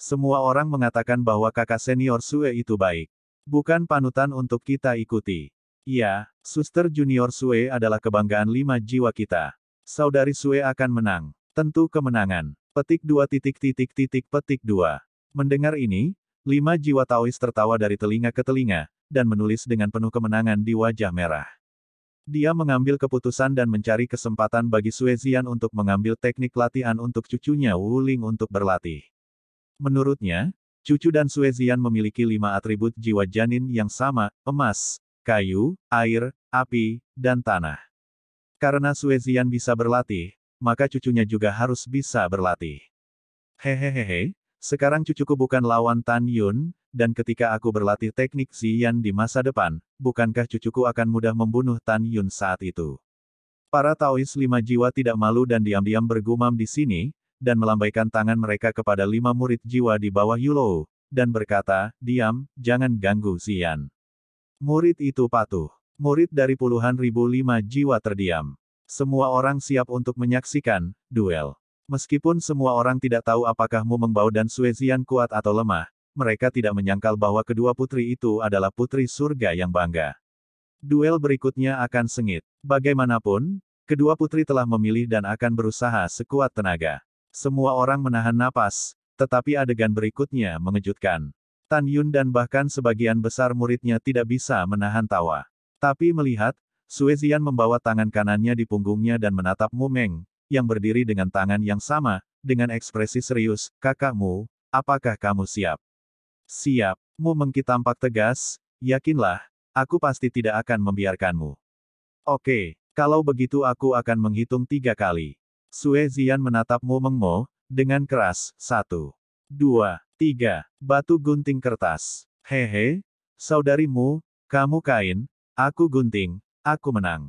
[SPEAKER 1] Semua orang mengatakan bahwa kakak senior Sue itu baik. Bukan panutan untuk kita ikuti. Ya, suster junior Sue adalah kebanggaan lima jiwa kita. Saudari Sue akan menang. Tentu kemenangan. Petik dua titik titik titik petik dua. Mendengar ini, lima jiwa Taois tertawa dari telinga ke telinga, dan menulis dengan penuh kemenangan di wajah merah. Dia mengambil keputusan dan mencari kesempatan bagi Suezian untuk mengambil teknik latihan untuk cucunya Wuling untuk berlatih. Menurutnya, cucu dan Suezian memiliki lima atribut jiwa janin yang sama, emas, kayu, air, api, dan tanah. Karena Suezian bisa berlatih, maka cucunya juga harus bisa berlatih. Hehehehe, sekarang cucuku bukan lawan Tan Yun, dan ketika aku berlatih teknik Xian di masa depan, bukankah cucuku akan mudah membunuh Tan Yun saat itu? Para Taois lima jiwa tidak malu dan diam-diam bergumam di sini, dan melambaikan tangan mereka kepada lima murid jiwa di bawah Yulou, dan berkata, diam, jangan ganggu Xian. Murid itu patuh. Murid dari puluhan ribu lima jiwa terdiam. Semua orang siap untuk menyaksikan duel. Meskipun semua orang tidak tahu apakah Mu Mengbao dan Suezian kuat atau lemah, mereka tidak menyangkal bahwa kedua putri itu adalah putri surga yang bangga. Duel berikutnya akan sengit. Bagaimanapun, kedua putri telah memilih dan akan berusaha sekuat tenaga. Semua orang menahan napas, tetapi adegan berikutnya mengejutkan. Tan Yun dan bahkan sebagian besar muridnya tidak bisa menahan tawa. Tapi melihat, Suezian membawa tangan kanannya di punggungnya dan menatap Mu Meng, yang berdiri dengan tangan yang sama, dengan ekspresi serius, kakakmu, apakah kamu siap? Siap, Mu kita tampak tegas, yakinlah, aku pasti tidak akan membiarkanmu. Oke, kalau begitu aku akan menghitung tiga kali. Suezian menatap Mu Meng Mo, dengan keras, satu, dua, tiga, batu gunting kertas. Hehe, saudarimu, kamu kain, aku gunting, Aku menang.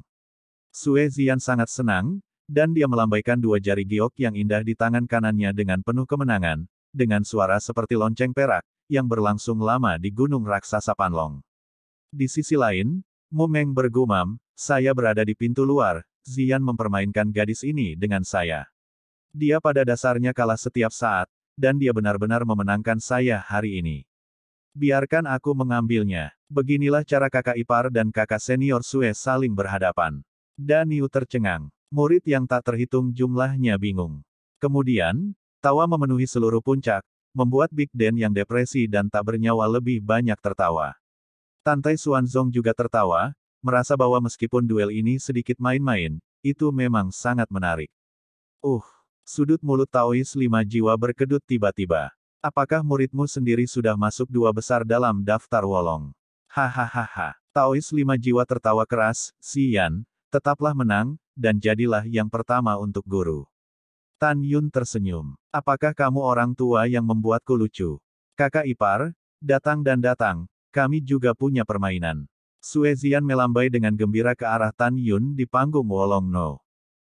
[SPEAKER 1] Sue Zian sangat senang, dan dia melambaikan dua jari giok yang indah di tangan kanannya dengan penuh kemenangan, dengan suara seperti lonceng perak, yang berlangsung lama di Gunung Raksasa Panlong. Di sisi lain, Mumeng bergumam, saya berada di pintu luar, Zian mempermainkan gadis ini dengan saya. Dia pada dasarnya kalah setiap saat, dan dia benar-benar memenangkan saya hari ini. Biarkan aku mengambilnya. Beginilah cara kakak ipar dan kakak senior Sue saling berhadapan. Daniu tercengang. Murid yang tak terhitung jumlahnya bingung. Kemudian, tawa memenuhi seluruh puncak, membuat Big Den yang depresi dan tak bernyawa lebih banyak tertawa. Tante Suanzong juga tertawa, merasa bahwa meskipun duel ini sedikit main-main, itu memang sangat menarik. Uh, sudut mulut Taois lima jiwa berkedut tiba-tiba. Apakah muridmu sendiri sudah masuk dua besar dalam daftar Wolong? Hahaha. Taois lima jiwa tertawa keras, Xian, tetaplah menang, dan jadilah yang pertama untuk guru. Tan Yun tersenyum. Apakah kamu orang tua yang membuatku lucu? Kakak ipar, datang dan datang, kami juga punya permainan. Suezian melambai dengan gembira ke arah Tan Yun di panggung Wolong No.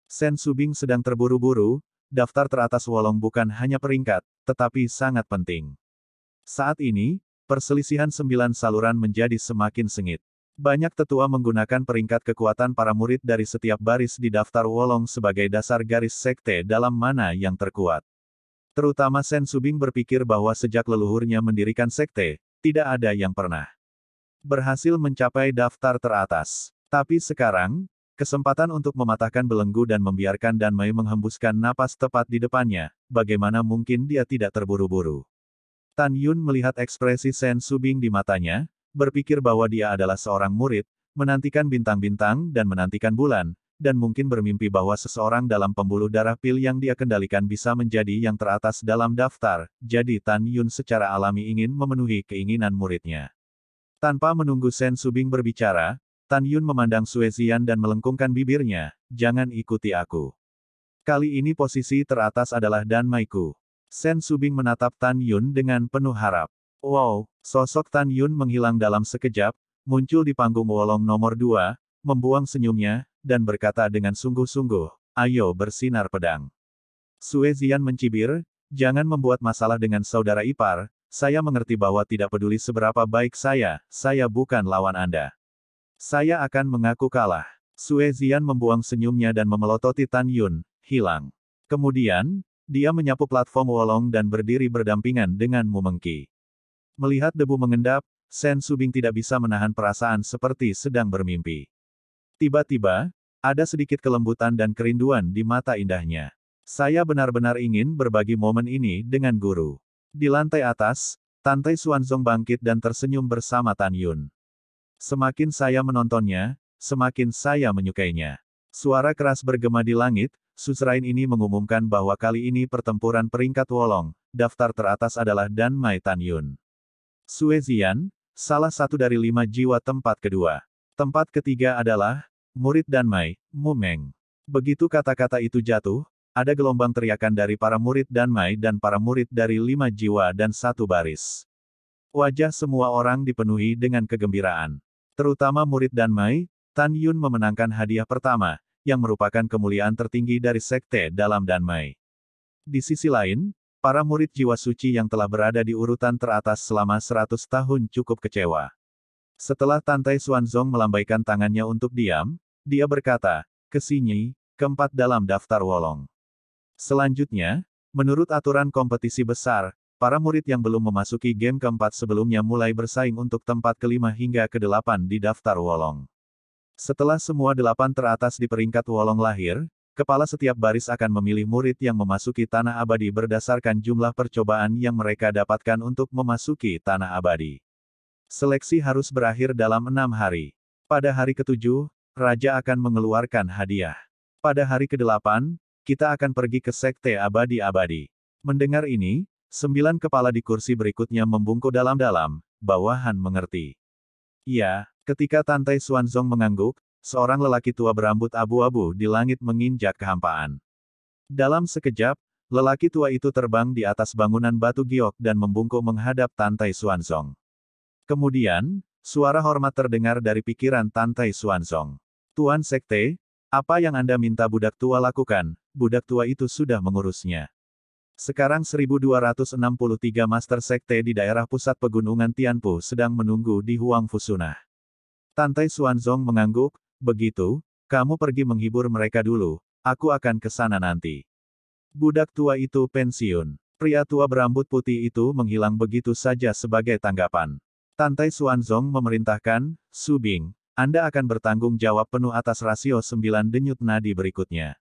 [SPEAKER 1] Sen Subing sedang terburu-buru, daftar teratas Wolong bukan hanya peringkat, tetapi sangat penting. Saat ini, perselisihan sembilan saluran menjadi semakin sengit. Banyak tetua menggunakan peringkat kekuatan para murid dari setiap baris di daftar Wolong sebagai dasar garis sekte dalam mana yang terkuat. Terutama Sen Subing berpikir bahwa sejak leluhurnya mendirikan sekte, tidak ada yang pernah berhasil mencapai daftar teratas. Tapi sekarang, Kesempatan untuk mematahkan belenggu dan membiarkan Dan Mei menghembuskan napas tepat di depannya, bagaimana mungkin dia tidak terburu-buru. Tan Yun melihat ekspresi Shen Subing di matanya, berpikir bahwa dia adalah seorang murid, menantikan bintang-bintang dan menantikan bulan, dan mungkin bermimpi bahwa seseorang dalam pembuluh darah pil yang dia kendalikan bisa menjadi yang teratas dalam daftar, jadi Tan Yun secara alami ingin memenuhi keinginan muridnya. Tanpa menunggu Sen Subing berbicara, Tan Yun memandang Suezian dan melengkungkan bibirnya, jangan ikuti aku. Kali ini posisi teratas adalah Dan Maiku. Sen Subing menatap Tan Yun dengan penuh harap. Wow, sosok Tan Yun menghilang dalam sekejap, muncul di panggung Wolong nomor dua, membuang senyumnya, dan berkata dengan sungguh-sungguh, ayo bersinar pedang. Suezian mencibir, jangan membuat masalah dengan saudara ipar, saya mengerti bahwa tidak peduli seberapa baik saya, saya bukan lawan Anda. Saya akan mengaku kalah. Sue Zian membuang senyumnya dan memelototi Tan Yun, hilang. Kemudian, dia menyapu platform Wolong dan berdiri berdampingan dengan Mumengki. Melihat debu mengendap, Sen Subing tidak bisa menahan perasaan seperti sedang bermimpi. Tiba-tiba, ada sedikit kelembutan dan kerinduan di mata indahnya. Saya benar-benar ingin berbagi momen ini dengan guru. Di lantai atas, Tante Xuanzong bangkit dan tersenyum bersama Tan Yun. Semakin saya menontonnya, semakin saya menyukainya. Suara keras bergema di langit, Suzerain ini mengumumkan bahwa kali ini pertempuran peringkat Wolong, daftar teratas adalah Dan Mai Tan Yun. Suezian, salah satu dari lima jiwa tempat kedua. Tempat ketiga adalah, murid Dan Mai, Mumeng. Begitu kata-kata itu jatuh, ada gelombang teriakan dari para murid Dan Mai dan para murid dari lima jiwa dan satu baris. Wajah semua orang dipenuhi dengan kegembiraan. Terutama murid dan Mai, Tan Yun memenangkan hadiah pertama, yang merupakan kemuliaan tertinggi dari sekte dalam dan Mai. Di sisi lain, para murid jiwa suci yang telah berada di urutan teratas selama 100 tahun cukup kecewa. Setelah Tantai Xuanzong melambaikan tangannya untuk diam, dia berkata, kesini, keempat dalam daftar Wolong. Selanjutnya, menurut aturan kompetisi besar, Para murid yang belum memasuki game keempat sebelumnya mulai bersaing untuk tempat kelima hingga kedelapan di daftar Wolong. Setelah semua delapan teratas di peringkat Wolong lahir, kepala setiap baris akan memilih murid yang memasuki Tanah Abadi berdasarkan jumlah percobaan yang mereka dapatkan untuk memasuki Tanah Abadi. Seleksi harus berakhir dalam enam hari. Pada hari ketujuh, Raja akan mengeluarkan hadiah. Pada hari kedelapan, kita akan pergi ke Sekte Abadi-Abadi. Mendengar ini, Sembilan kepala di kursi berikutnya membungkuk dalam-dalam, bawahan mengerti. Ya, ketika Tante suanzong mengangguk, seorang lelaki tua berambut abu-abu di langit menginjak kehampaan. Dalam sekejap, lelaki tua itu terbang di atas bangunan batu giok dan membungkuk menghadap Tante suanzong Kemudian, suara hormat terdengar dari pikiran Tante suanzong Tuan Sekte, apa yang Anda minta budak tua lakukan, budak tua itu sudah mengurusnya. Sekarang 1263 Master Sekte di daerah pusat pegunungan Tianpu sedang menunggu di Huang Fusuna. Tantai Xuanzong mengangguk, begitu, kamu pergi menghibur mereka dulu, aku akan ke sana nanti. Budak tua itu pensiun. Pria tua berambut putih itu menghilang begitu saja sebagai tanggapan. Tantai Xuanzong memerintahkan, Subing, Anda akan bertanggung jawab penuh atas rasio sembilan denyut nadi berikutnya.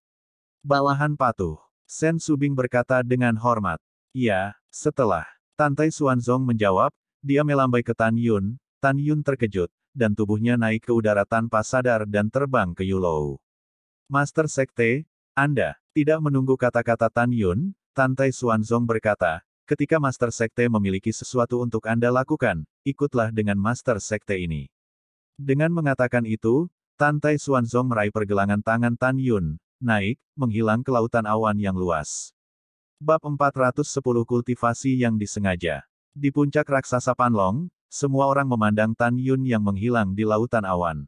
[SPEAKER 1] Balahan patuh. Sen Subing berkata dengan hormat. Ya, setelah. Tantai Xuanzong menjawab, dia melambai ke Tan Yun, Tan Yun terkejut, dan tubuhnya naik ke udara tanpa sadar dan terbang ke Yulou. Master Sekte, Anda, tidak menunggu kata-kata Tan Yun, Tantai Xuanzong berkata, ketika Master Sekte memiliki sesuatu untuk Anda lakukan, ikutlah dengan Master Sekte ini. Dengan mengatakan itu, Tantai Xuanzong meraih pergelangan tangan Tan Yun, naik, menghilang ke lautan awan yang luas. Bab 410 Kultivasi yang disengaja. Di puncak raksasa Panlong, semua orang memandang Tan Yun yang menghilang di lautan awan.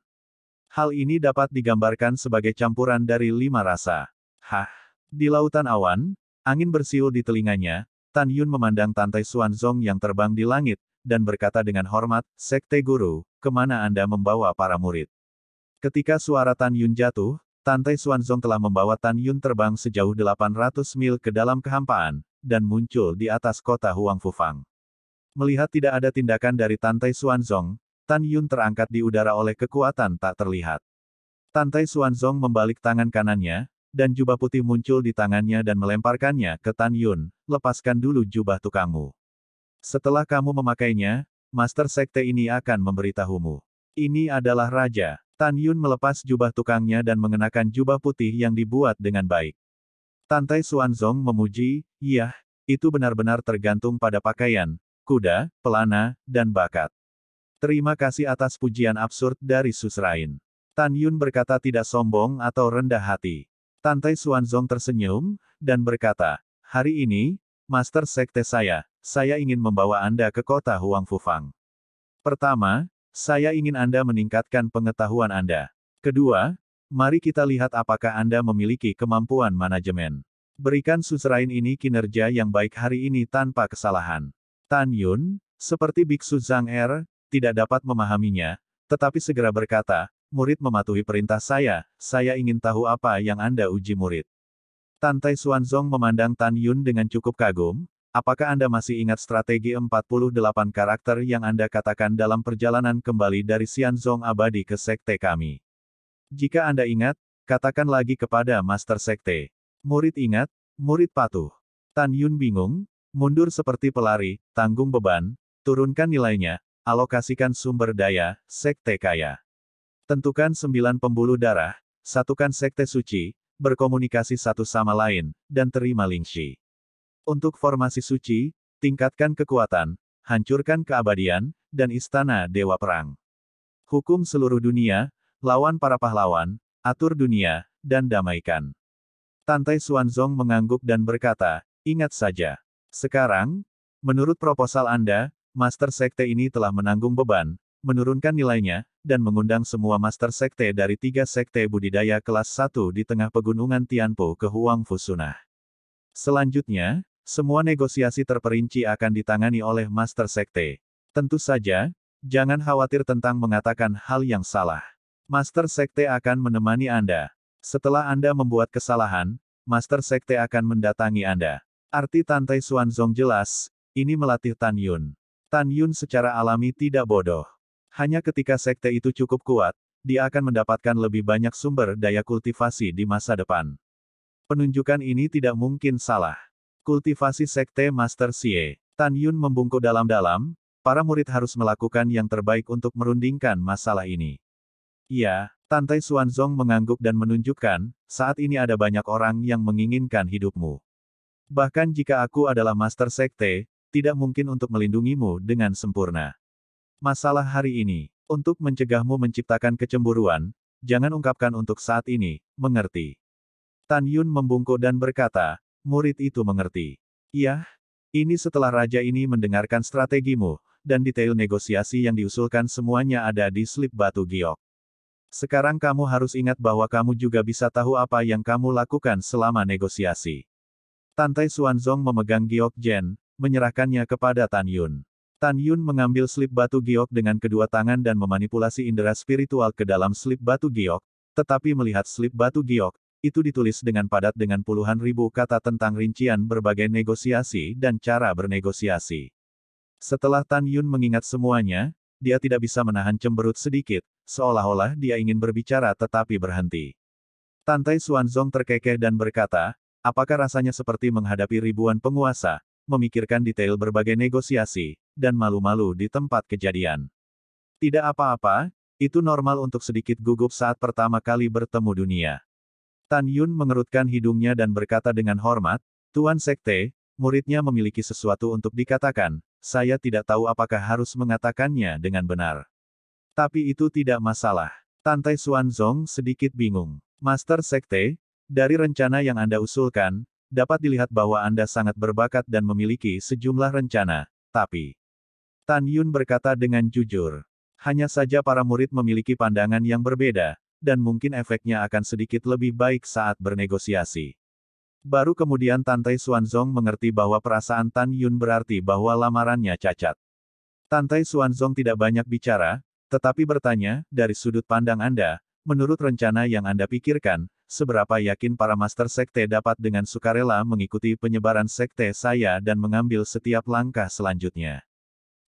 [SPEAKER 1] Hal ini dapat digambarkan sebagai campuran dari lima rasa. Hah! Di lautan awan, angin bersiul di telinganya, Tan Yun memandang Tantai Zong yang terbang di langit, dan berkata dengan hormat, Sekte Guru, kemana Anda membawa para murid? Ketika suara Tan Yun jatuh, Tante Xuanzong telah membawa Tan Yun terbang sejauh 800 mil ke dalam kehampaan, dan muncul di atas kota Huang Fufang. Melihat tidak ada tindakan dari Tante Xuanzong, Tan Yun terangkat di udara oleh kekuatan tak terlihat. Tante Xuanzong membalik tangan kanannya, dan jubah putih muncul di tangannya dan melemparkannya ke Tan Yun, lepaskan dulu jubah tukangmu. Setelah kamu memakainya, Master Sekte ini akan memberitahumu. Ini adalah Raja. Tan Yun melepas jubah tukangnya dan mengenakan jubah putih yang dibuat dengan baik. Tantai Suanzong memuji, Yah, itu benar-benar tergantung pada pakaian, kuda, pelana, dan bakat. Terima kasih atas pujian absurd dari Susrain. Tan Yun berkata tidak sombong atau rendah hati. Tantai Suanzong tersenyum, dan berkata, Hari ini, Master Sekte saya, saya ingin membawa Anda ke kota Huang Fufang. Pertama, saya ingin Anda meningkatkan pengetahuan Anda. Kedua, mari kita lihat apakah Anda memiliki kemampuan manajemen. Berikan susrain ini kinerja yang baik hari ini tanpa kesalahan. Tan Yun, seperti biksu Zhang Er, tidak dapat memahaminya, tetapi segera berkata, murid mematuhi perintah saya, saya ingin tahu apa yang Anda uji murid. Tan Tai Xuanzong memandang Tan Yun dengan cukup kagum, Apakah Anda masih ingat strategi 48 karakter yang Anda katakan dalam perjalanan kembali dari Xianzong abadi ke sekte kami? Jika Anda ingat, katakan lagi kepada Master Sekte. Murid ingat, murid patuh. Tan Yun bingung, mundur seperti pelari, tanggung beban, turunkan nilainya, alokasikan sumber daya, sekte kaya. Tentukan sembilan pembuluh darah, satukan sekte suci, berkomunikasi satu sama lain, dan terima lingxi. Untuk formasi suci, tingkatkan kekuatan, hancurkan keabadian, dan istana dewa perang. Hukum seluruh dunia, lawan para pahlawan, atur dunia, dan damaikan. Tantai Xuanzong mengangguk dan berkata, ingat saja. Sekarang, menurut proposal Anda, Master Sekte ini telah menanggung beban, menurunkan nilainya, dan mengundang semua master sekte dari tiga sekte budidaya kelas 1 di tengah pegunungan Tianpo ke Huang Fusunah. Selanjutnya, semua negosiasi terperinci akan ditangani oleh Master Sekte. Tentu saja, jangan khawatir tentang mengatakan hal yang salah. Master Sekte akan menemani Anda. Setelah Anda membuat kesalahan, Master Sekte akan mendatangi Anda. Arti Tantai Xuanzong jelas, ini melatih Tan Yun. Tan Yun secara alami tidak bodoh. Hanya ketika sekte itu cukup kuat, dia akan mendapatkan lebih banyak sumber daya kultivasi di masa depan. Penunjukan ini tidak mungkin salah. Kultivasi Sekte Master Xie. Tan Yun membungkuk dalam-dalam, para murid harus melakukan yang terbaik untuk merundingkan masalah ini. Ya, Tantai Xuanzong mengangguk dan menunjukkan, saat ini ada banyak orang yang menginginkan hidupmu. Bahkan jika aku adalah Master Sekte, tidak mungkin untuk melindungimu dengan sempurna. Masalah hari ini, untuk mencegahmu menciptakan kecemburuan, jangan ungkapkan untuk saat ini, mengerti. Tan Yun membungkuk dan berkata, Murid itu mengerti. Iya, ini setelah raja ini mendengarkan strategimu, dan detail negosiasi yang diusulkan semuanya ada di slip batu giok. Sekarang kamu harus ingat bahwa kamu juga bisa tahu apa yang kamu lakukan selama negosiasi. Tantai Xuanzong memegang giok Jen, menyerahkannya kepada Tan Yun. Tan Yun mengambil slip batu giok dengan kedua tangan dan memanipulasi indera spiritual ke dalam slip batu giok, tetapi melihat slip batu giok, itu ditulis dengan padat dengan puluhan ribu kata tentang rincian berbagai negosiasi dan cara bernegosiasi. Setelah Tan Yun mengingat semuanya, dia tidak bisa menahan cemberut sedikit, seolah-olah dia ingin berbicara tetapi berhenti. Tantai Xuanzong terkekeh dan berkata, apakah rasanya seperti menghadapi ribuan penguasa, memikirkan detail berbagai negosiasi, dan malu-malu di tempat kejadian. Tidak apa-apa, itu normal untuk sedikit gugup saat pertama kali bertemu dunia. Tan Yun mengerutkan hidungnya dan berkata dengan hormat, Tuan Sekte, muridnya memiliki sesuatu untuk dikatakan, saya tidak tahu apakah harus mengatakannya dengan benar. Tapi itu tidak masalah. Tantai Xuanzong sedikit bingung. Master Sekte, dari rencana yang Anda usulkan, dapat dilihat bahwa Anda sangat berbakat dan memiliki sejumlah rencana, tapi... Tan Yun berkata dengan jujur. Hanya saja para murid memiliki pandangan yang berbeda, dan mungkin efeknya akan sedikit lebih baik saat bernegosiasi. Baru kemudian Tante Xuanzong mengerti bahwa perasaan Tan Yun berarti bahwa lamarannya cacat. Tante Xuanzong tidak banyak bicara, tetapi bertanya, dari sudut pandang Anda, menurut rencana yang Anda pikirkan, seberapa yakin para master sekte dapat dengan sukarela mengikuti penyebaran sekte saya dan mengambil setiap langkah selanjutnya.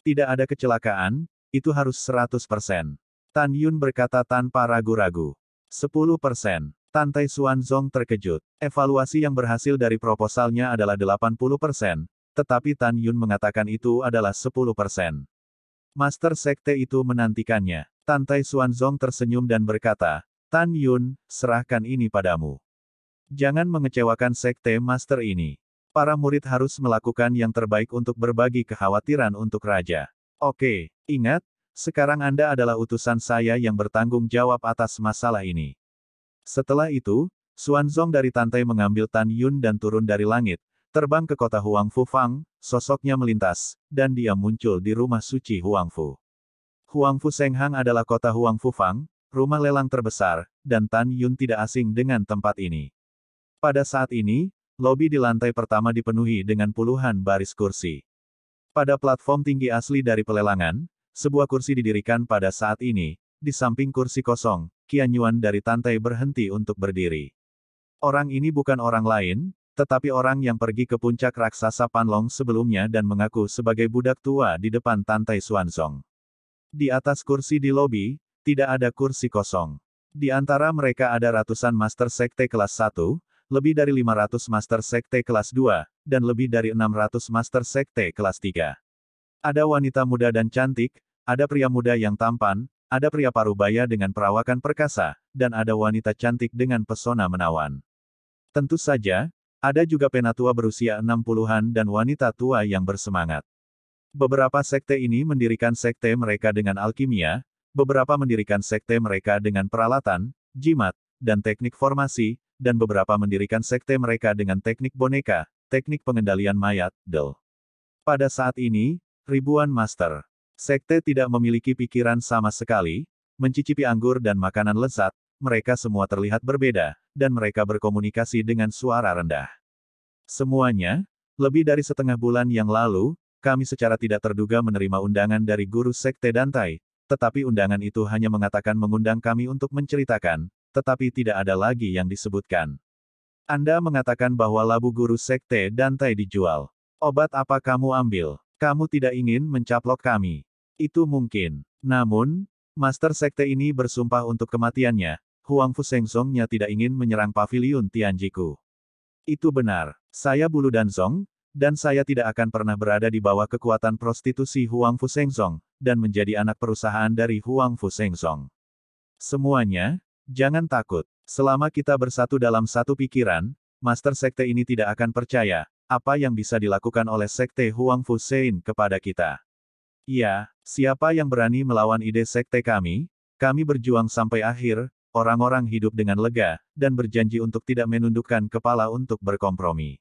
[SPEAKER 1] Tidak ada kecelakaan, itu harus 100%. Tan Yun berkata tanpa ragu-ragu. 10 persen. Tan Tai Xuanzong terkejut. Evaluasi yang berhasil dari proposalnya adalah 80 persen, tetapi Tan Yun mengatakan itu adalah 10 persen. Master Sekte itu menantikannya. Tan Tai Xuanzong tersenyum dan berkata, Tan Yun, serahkan ini padamu. Jangan mengecewakan Sekte Master ini. Para murid harus melakukan yang terbaik untuk berbagi kekhawatiran untuk Raja. Oke, ingat, sekarang Anda adalah utusan saya yang bertanggung jawab atas masalah ini. Setelah itu, Xuanzong dari Tantai mengambil Tan Yun dan turun dari langit, terbang ke kota Huangfu Fang, sosoknya melintas, dan dia muncul di rumah suci Huangfu. Huangfu Senghang adalah kota Huangfu Fang, rumah lelang terbesar, dan Tan Yun tidak asing dengan tempat ini. Pada saat ini, lobi di lantai pertama dipenuhi dengan puluhan baris kursi. Pada platform tinggi asli dari pelelangan, sebuah kursi didirikan pada saat ini, di samping kursi kosong, Qian Yuan dari Tantai berhenti untuk berdiri. Orang ini bukan orang lain, tetapi orang yang pergi ke puncak raksasa Panlong sebelumnya dan mengaku sebagai budak tua di depan Tantai Suansong. Di atas kursi di lobi, tidak ada kursi kosong. Di antara mereka ada ratusan master sekte kelas 1, lebih dari 500 master sekte kelas 2, dan lebih dari 600 master sekte kelas 3. Ada wanita muda dan cantik, ada pria muda yang tampan, ada pria parubaya dengan perawakan perkasa, dan ada wanita cantik dengan pesona menawan. Tentu saja, ada juga penatua berusia 60-an dan wanita tua yang bersemangat. Beberapa sekte ini mendirikan sekte mereka dengan alkimia, beberapa mendirikan sekte mereka dengan peralatan, jimat, dan teknik formasi, dan beberapa mendirikan sekte mereka dengan teknik boneka, teknik pengendalian mayat, del. Pada saat ini, ribuan master Sekte tidak memiliki pikiran sama sekali, mencicipi anggur dan makanan lezat, mereka semua terlihat berbeda, dan mereka berkomunikasi dengan suara rendah. Semuanya, lebih dari setengah bulan yang lalu, kami secara tidak terduga menerima undangan dari guru Sekte Dantai, tetapi undangan itu hanya mengatakan mengundang kami untuk menceritakan, tetapi tidak ada lagi yang disebutkan. Anda mengatakan bahwa labu guru Sekte Dantai dijual. Obat apa kamu ambil? Kamu tidak ingin mencaplok kami. Itu mungkin. Namun, Master Sekte ini bersumpah untuk kematiannya. Huang Fu Songnya tidak ingin menyerang pavilion Tianjiku. Itu benar. Saya Bulu dan Zong, dan saya tidak akan pernah berada di bawah kekuatan prostitusi Huang Fu Song, dan menjadi anak perusahaan dari Huang Fu Song. Semuanya, jangan takut. Selama kita bersatu dalam satu pikiran, Master Sekte ini tidak akan percaya apa yang bisa dilakukan oleh Sekte Huang Fusein kepada kita? Ya, siapa yang berani melawan ide Sekte kami? Kami berjuang sampai akhir, orang-orang hidup dengan lega, dan berjanji untuk tidak menundukkan kepala untuk berkompromi.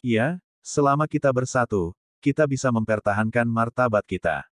[SPEAKER 1] Ya, selama kita bersatu, kita bisa mempertahankan martabat kita.